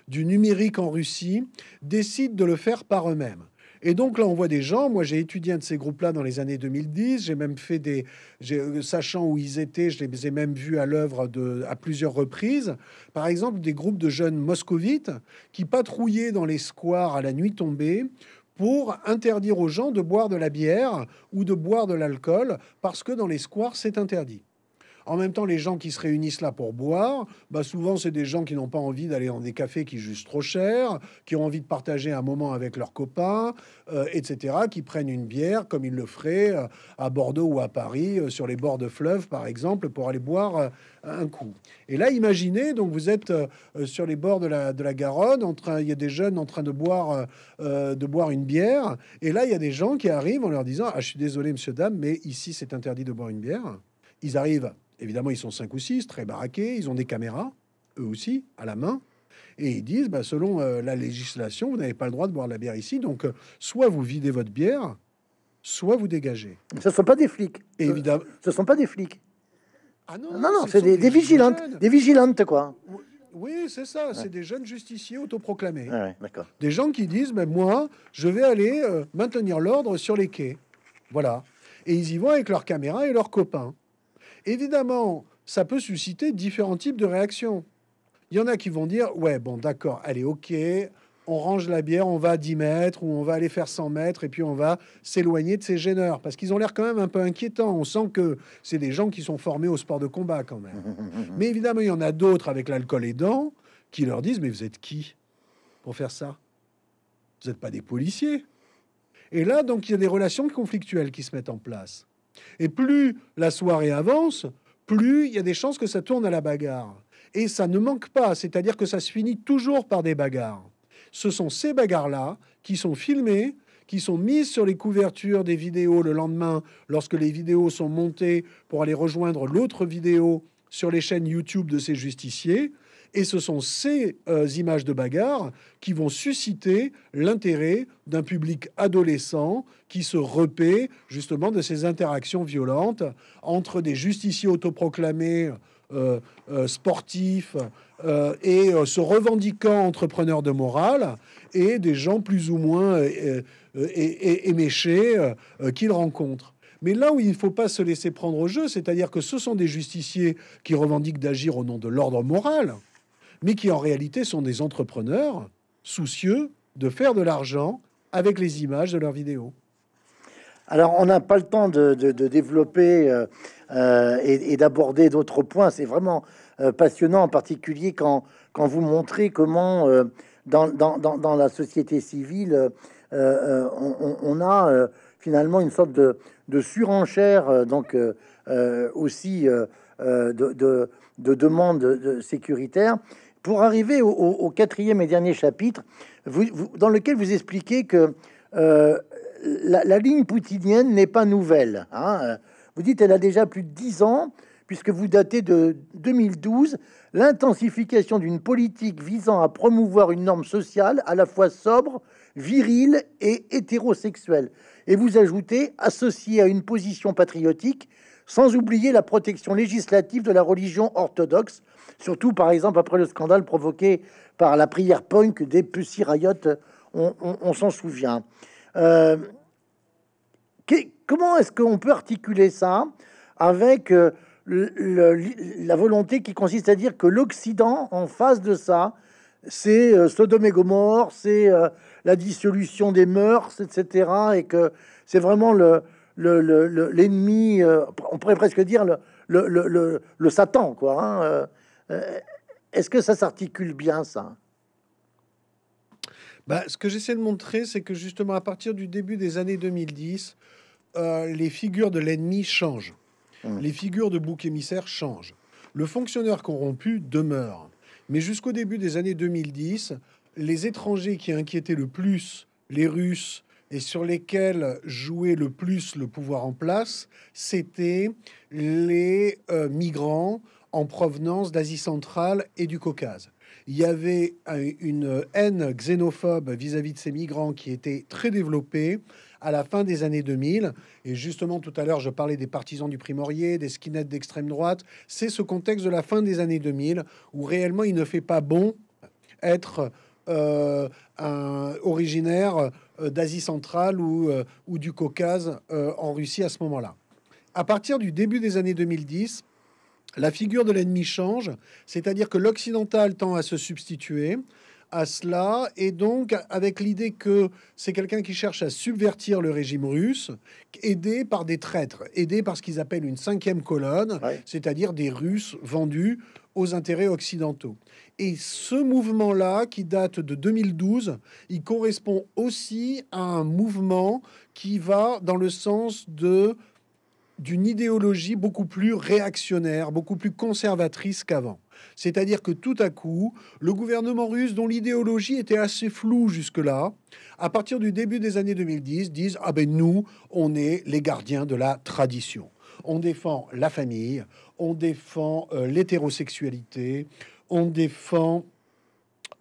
du numérique en Russie, décident de le faire par eux-mêmes. Et donc là, on voit des gens. Moi, j'ai étudié un de ces groupes-là dans les années 2010. J'ai même fait des, euh, sachant où ils étaient, je les ai même vus à l'œuvre à plusieurs reprises. Par exemple, des groupes de jeunes moscovites qui patrouillaient dans les squares à la nuit tombée pour interdire aux gens de boire de la bière ou de boire de l'alcool parce que dans les squares, c'est interdit. En même temps, les gens qui se réunissent là pour boire, bah souvent, c'est des gens qui n'ont pas envie d'aller dans des cafés qui juste trop cher, qui ont envie de partager un moment avec leurs copains, euh, etc., qui prennent une bière comme ils le feraient euh, à Bordeaux ou à Paris, euh, sur les bords de fleuve par exemple, pour aller boire un coup. Et là, imaginez, donc vous êtes sur les bords de la, Garonne, entre il y a des jeunes en train de boire, de boire une bière, et là, il y a des gens qui arrivent en leur disant, ah, je suis désolé, monsieur, dame, mais ici, c'est interdit de boire une bière. Ils arrivent Évidemment, ils sont cinq ou six, très baraqués, ils ont des caméras, eux aussi, à la main. Et ils disent, bah, selon euh, la législation, vous n'avez pas le droit de boire de la bière ici. Donc, euh, soit vous videz votre bière, soit vous dégagez. Ce ne sont pas des flics. évidemment. Ce ne sont pas des flics. Ah non, non, c'est des, vigilantes. Des vigilantes, quoi. Oui, c'est ça. C'est des jeunes justiciers autoproclamés. Ah d'accord. Des gens qui disent, mais moi, je vais aller euh, maintenir l'ordre sur les quais. Voilà. Et ils y vont avec leurs caméras et leurs copains. Évidemment, ça peut susciter différents types de réactions. Il y en a qui vont dire Ouais, bon, d'accord, allez, ok, on range la bière, on va à 10 mètres ou on va aller faire 100 mètres et puis on va s'éloigner de ces gêneurs parce qu'ils ont l'air quand même un peu inquiétants. On sent que c'est des gens qui sont formés au sport de combat quand même. mais évidemment, il y en a d'autres avec l'alcool aidant qui leur disent Mais vous êtes qui pour faire ça Vous n'êtes pas des policiers. Et là, donc, il y a des relations conflictuelles qui se mettent en place. Et plus la soirée avance, plus il y a des chances que ça tourne à la bagarre. Et ça ne manque pas, c'est-à-dire que ça se finit toujours par des bagarres. Ce sont ces bagarres-là qui sont filmées, qui sont mises sur les couvertures des vidéos le lendemain, lorsque les vidéos sont montées pour aller rejoindre l'autre vidéo sur les chaînes YouTube de ces justiciers. Et ce sont ces euh, images de bagarre qui vont susciter l'intérêt d'un public adolescent qui se repaît justement de ces interactions violentes entre des justiciers autoproclamés euh, euh, sportifs et se revendiquant entrepreneurs de morale et des gens plus ou moins éméchés qu'ils rencontrent. Mais là où il ne faut pas se laisser prendre au jeu, c'est-à-dire que ce sont des justiciers qui revendiquent d'agir au nom de l'ordre moral, mais qui en réalité sont des entrepreneurs soucieux de faire de l'argent avec les images de leurs vidéos. Alors, on n'a pas le temps de, développer euh, euh, et, d'aborder d'autres points. C'est vraiment euh, passionnant, en particulier quand, quand vous montrez comment, dans, dans, dans, la société civile, on, on, a finalement une sorte de, de surenchère, donc aussi de, de, demandes sécuritaires, pour arriver au, quatrième et dernier chapitre, dans lequel vous expliquez que euh, la, ligne poutinienne n'est pas nouvelle. Hein. Vous dites qu'elle a déjà plus de dix ans, puisque vous datez de 2012 l'intensification d'une politique visant à promouvoir une norme sociale à la fois sobre, virile et hétérosexuelle. Et vous ajoutez associée à une position patriotique sans oublier la protection législative de la religion orthodoxe, surtout par exemple après le scandale provoqué par la prière punk des Pussy Riot, on, s'en souvient. Euh, comment est-ce qu'on peut articuler ça avec euh, la volonté qui consiste à dire que l'Occident, en face de ça, c'est euh, Sodome et Gomorre, c'est la dissolution des mœurs, etc., et que c'est vraiment le, l'ennemi, le, euh, on pourrait presque dire le, Satan, quoi. Hein, euh, euh, est-ce que ça s'articule bien, ça bah, Ce que j'essaie de montrer, c'est que justement, à partir du début des années 2010, les figures de l'ennemi changent. Hum. Les figures de bouc émissaire changent. Le fonctionnaire corrompu demeure. Mais jusqu'au début des années 2010, les étrangers qui inquiétaient le plus les Russes, et sur lesquels jouait le plus le pouvoir en place, c'était les euh, migrants en provenance d'Asie centrale et du Caucase. Il y avait une haine xénophobe vis-à-vis de ces migrants qui était très développée à la fin des années 2000. Et justement, tout à l'heure, je parlais des partisans du primorier, des skinheads d'extrême droite. C'est ce contexte de la fin des années 2000 où réellement il ne fait pas bon être euh, un originaire euh, d'Asie centrale ou, euh, du Caucase euh, en Russie à ce moment-là. À partir du début des années 2010, la figure de l'ennemi change, c'est-à-dire que l'occidental tend à se substituer à cela, et donc avec l'idée que c'est quelqu'un qui cherche à subvertir le régime russe, aidé par des traîtres, aidé par ce qu'ils appellent une cinquième colonne, c'est-à-dire des Russes vendus aux intérêts occidentaux. Et ce mouvement-là, qui date de 2012, il correspond aussi à un mouvement qui va dans le sens de d'une idéologie beaucoup plus réactionnaire, beaucoup plus conservatrice qu'avant. C'est-à-dire que tout à coup, le gouvernement russe, dont l'idéologie était assez floue jusque-là, à partir du début des années 2010, disent ⁇ Ah ben nous, on est les gardiens de la tradition. On défend la famille, on défend euh, l'hétérosexualité, on défend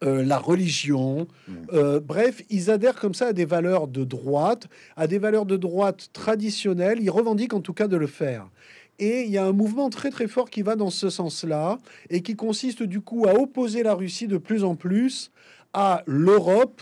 euh, la religion. Mm. Euh, bref, ils adhèrent comme ça à des valeurs de droite, à des valeurs de droite traditionnelles. Ils revendiquent en tout cas de le faire. Et il y a un mouvement très très fort qui va dans ce sens-là et qui consiste du coup à opposer la Russie de plus en plus à l'Europe.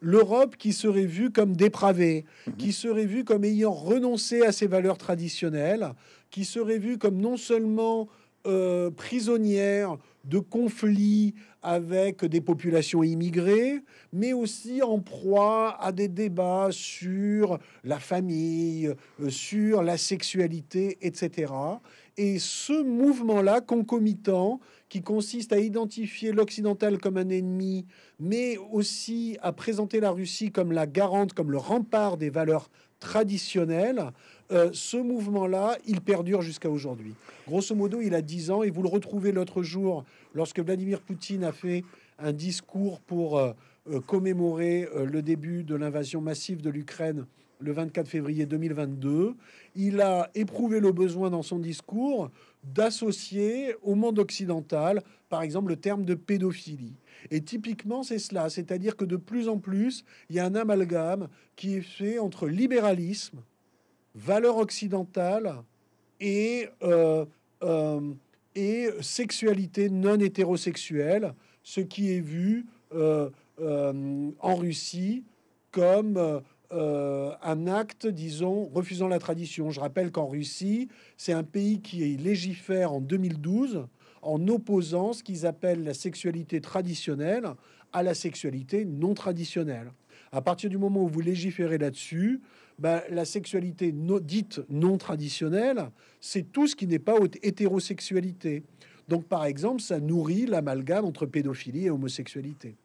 L'Europe qui serait vue comme dépravée, mm-hmm. qui serait vue comme ayant renoncé à ses valeurs traditionnelles, qui serait vue comme non seulement euh, prisonnière de conflits avec des populations immigrées, mais aussi en proie à des débats sur la famille, euh, sur la sexualité, etc. Et ce mouvement-là, concomitant, qui consiste à identifier l'Occidental comme un ennemi, mais aussi à présenter la Russie comme la garante, comme le rempart des valeurs traditionnelles, euh, ce mouvement-là, il perdure jusqu'à aujourd'hui. Grosso modo, il a 10 ans et vous le retrouvez l'autre jour lorsque Vladimir Poutine a fait un discours pour euh, euh, commémorer le début de l'invasion massive de l'Ukraine le 24 février 2022. Il a éprouvé le besoin dans son discours d'associer au monde occidental, par exemple, le terme de pédophilie. Et typiquement, c'est cela, c'est-à-dire que de plus en plus, il y a un amalgame qui est fait entre libéralisme, valeurs occidentales et, euh, euh, et sexualité non hétérosexuelle, ce qui est vu euh, en Russie comme un acte, disons, refusant la tradition. Je rappelle qu'en Russie, c'est un pays qui légifère en 2012 en opposant ce qu'ils appellent la sexualité traditionnelle à la sexualité non traditionnelle. À partir du moment où vous légiférez là-dessus, ben, la sexualité dite non traditionnelle, c'est tout ce qui n'est pas hétérosexualité. Donc, par exemple, ça nourrit l'amalgame entre pédophilie et homosexualité.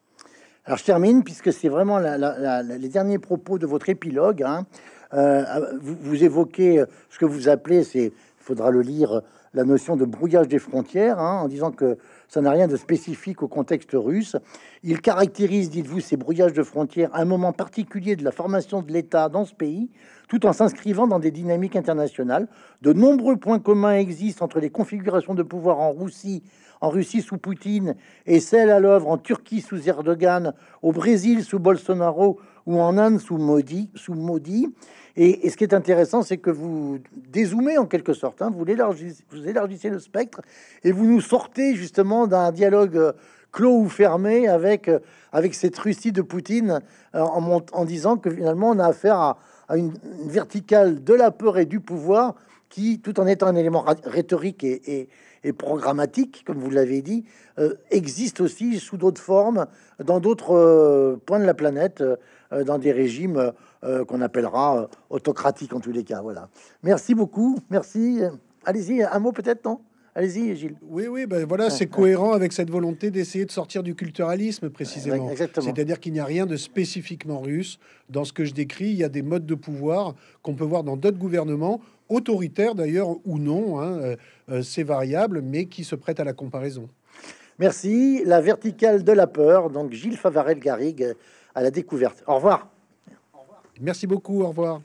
Alors, je termine, puisque c'est vraiment les derniers propos de votre épilogue. Hein. Euh, ah, vous, évoquez euh, ce que vous appelez, c'est, faudra le lire, euh, la notion de brouillage des frontières, hein, en disant que ça n'a rien de spécifique au contexte russe. Il caractérise, dites-vous, ces brouillages de frontières un moment particulier de la formation de l'État dans ce pays, tout en s'inscrivant dans des dynamiques internationales. De nombreux points communs existent entre les configurations de pouvoir en Russie, en Russie sous Poutine, et celles à l'œuvre en Turquie sous Erdogan, au Brésil sous Bolsonaro, ou en Inde sous maudit Sous maudit Et, ce qui est intéressant, c'est que vous dézoomez en quelque sorte, hein. vous, élargissez, vous élargissez le spectre et vous nous sortez justement d'un dialogue euh, clos ou fermé avec, euh, avec cette Russie de Poutine euh, en, en disant que finalement on a affaire à, une, verticale de la peur et du pouvoir qui, tout en étant un élément rhétorique et, et, programmatique, comme vous l'avez dit, existe aussi sous d'autres formes dans d'autres points de la planète. Euh, dans des régimes euh, euh, qu'on appellera autocratiques en tous les cas. Voilà. Merci beaucoup. Merci. Allez-y, un mot peut-être, non Allez-y, Gilles. Oui, oui, ben voilà, ah, c'est ah. cohérent avec cette volonté d'essayer de sortir du culturalisme, précisément. C'est-à-dire qu'il n'y a rien de spécifiquement russe. Dans ce que je décris, il y a des modes de pouvoir qu'on peut voir dans d'autres gouvernements, autoritaires d'ailleurs ou non, hein, c'est variable, mais qui se prêtent à la comparaison. Merci. La verticale de la peur, donc Gilles Favarel-Garrigue à la découverte. Au revoir. Merci beaucoup, au revoir.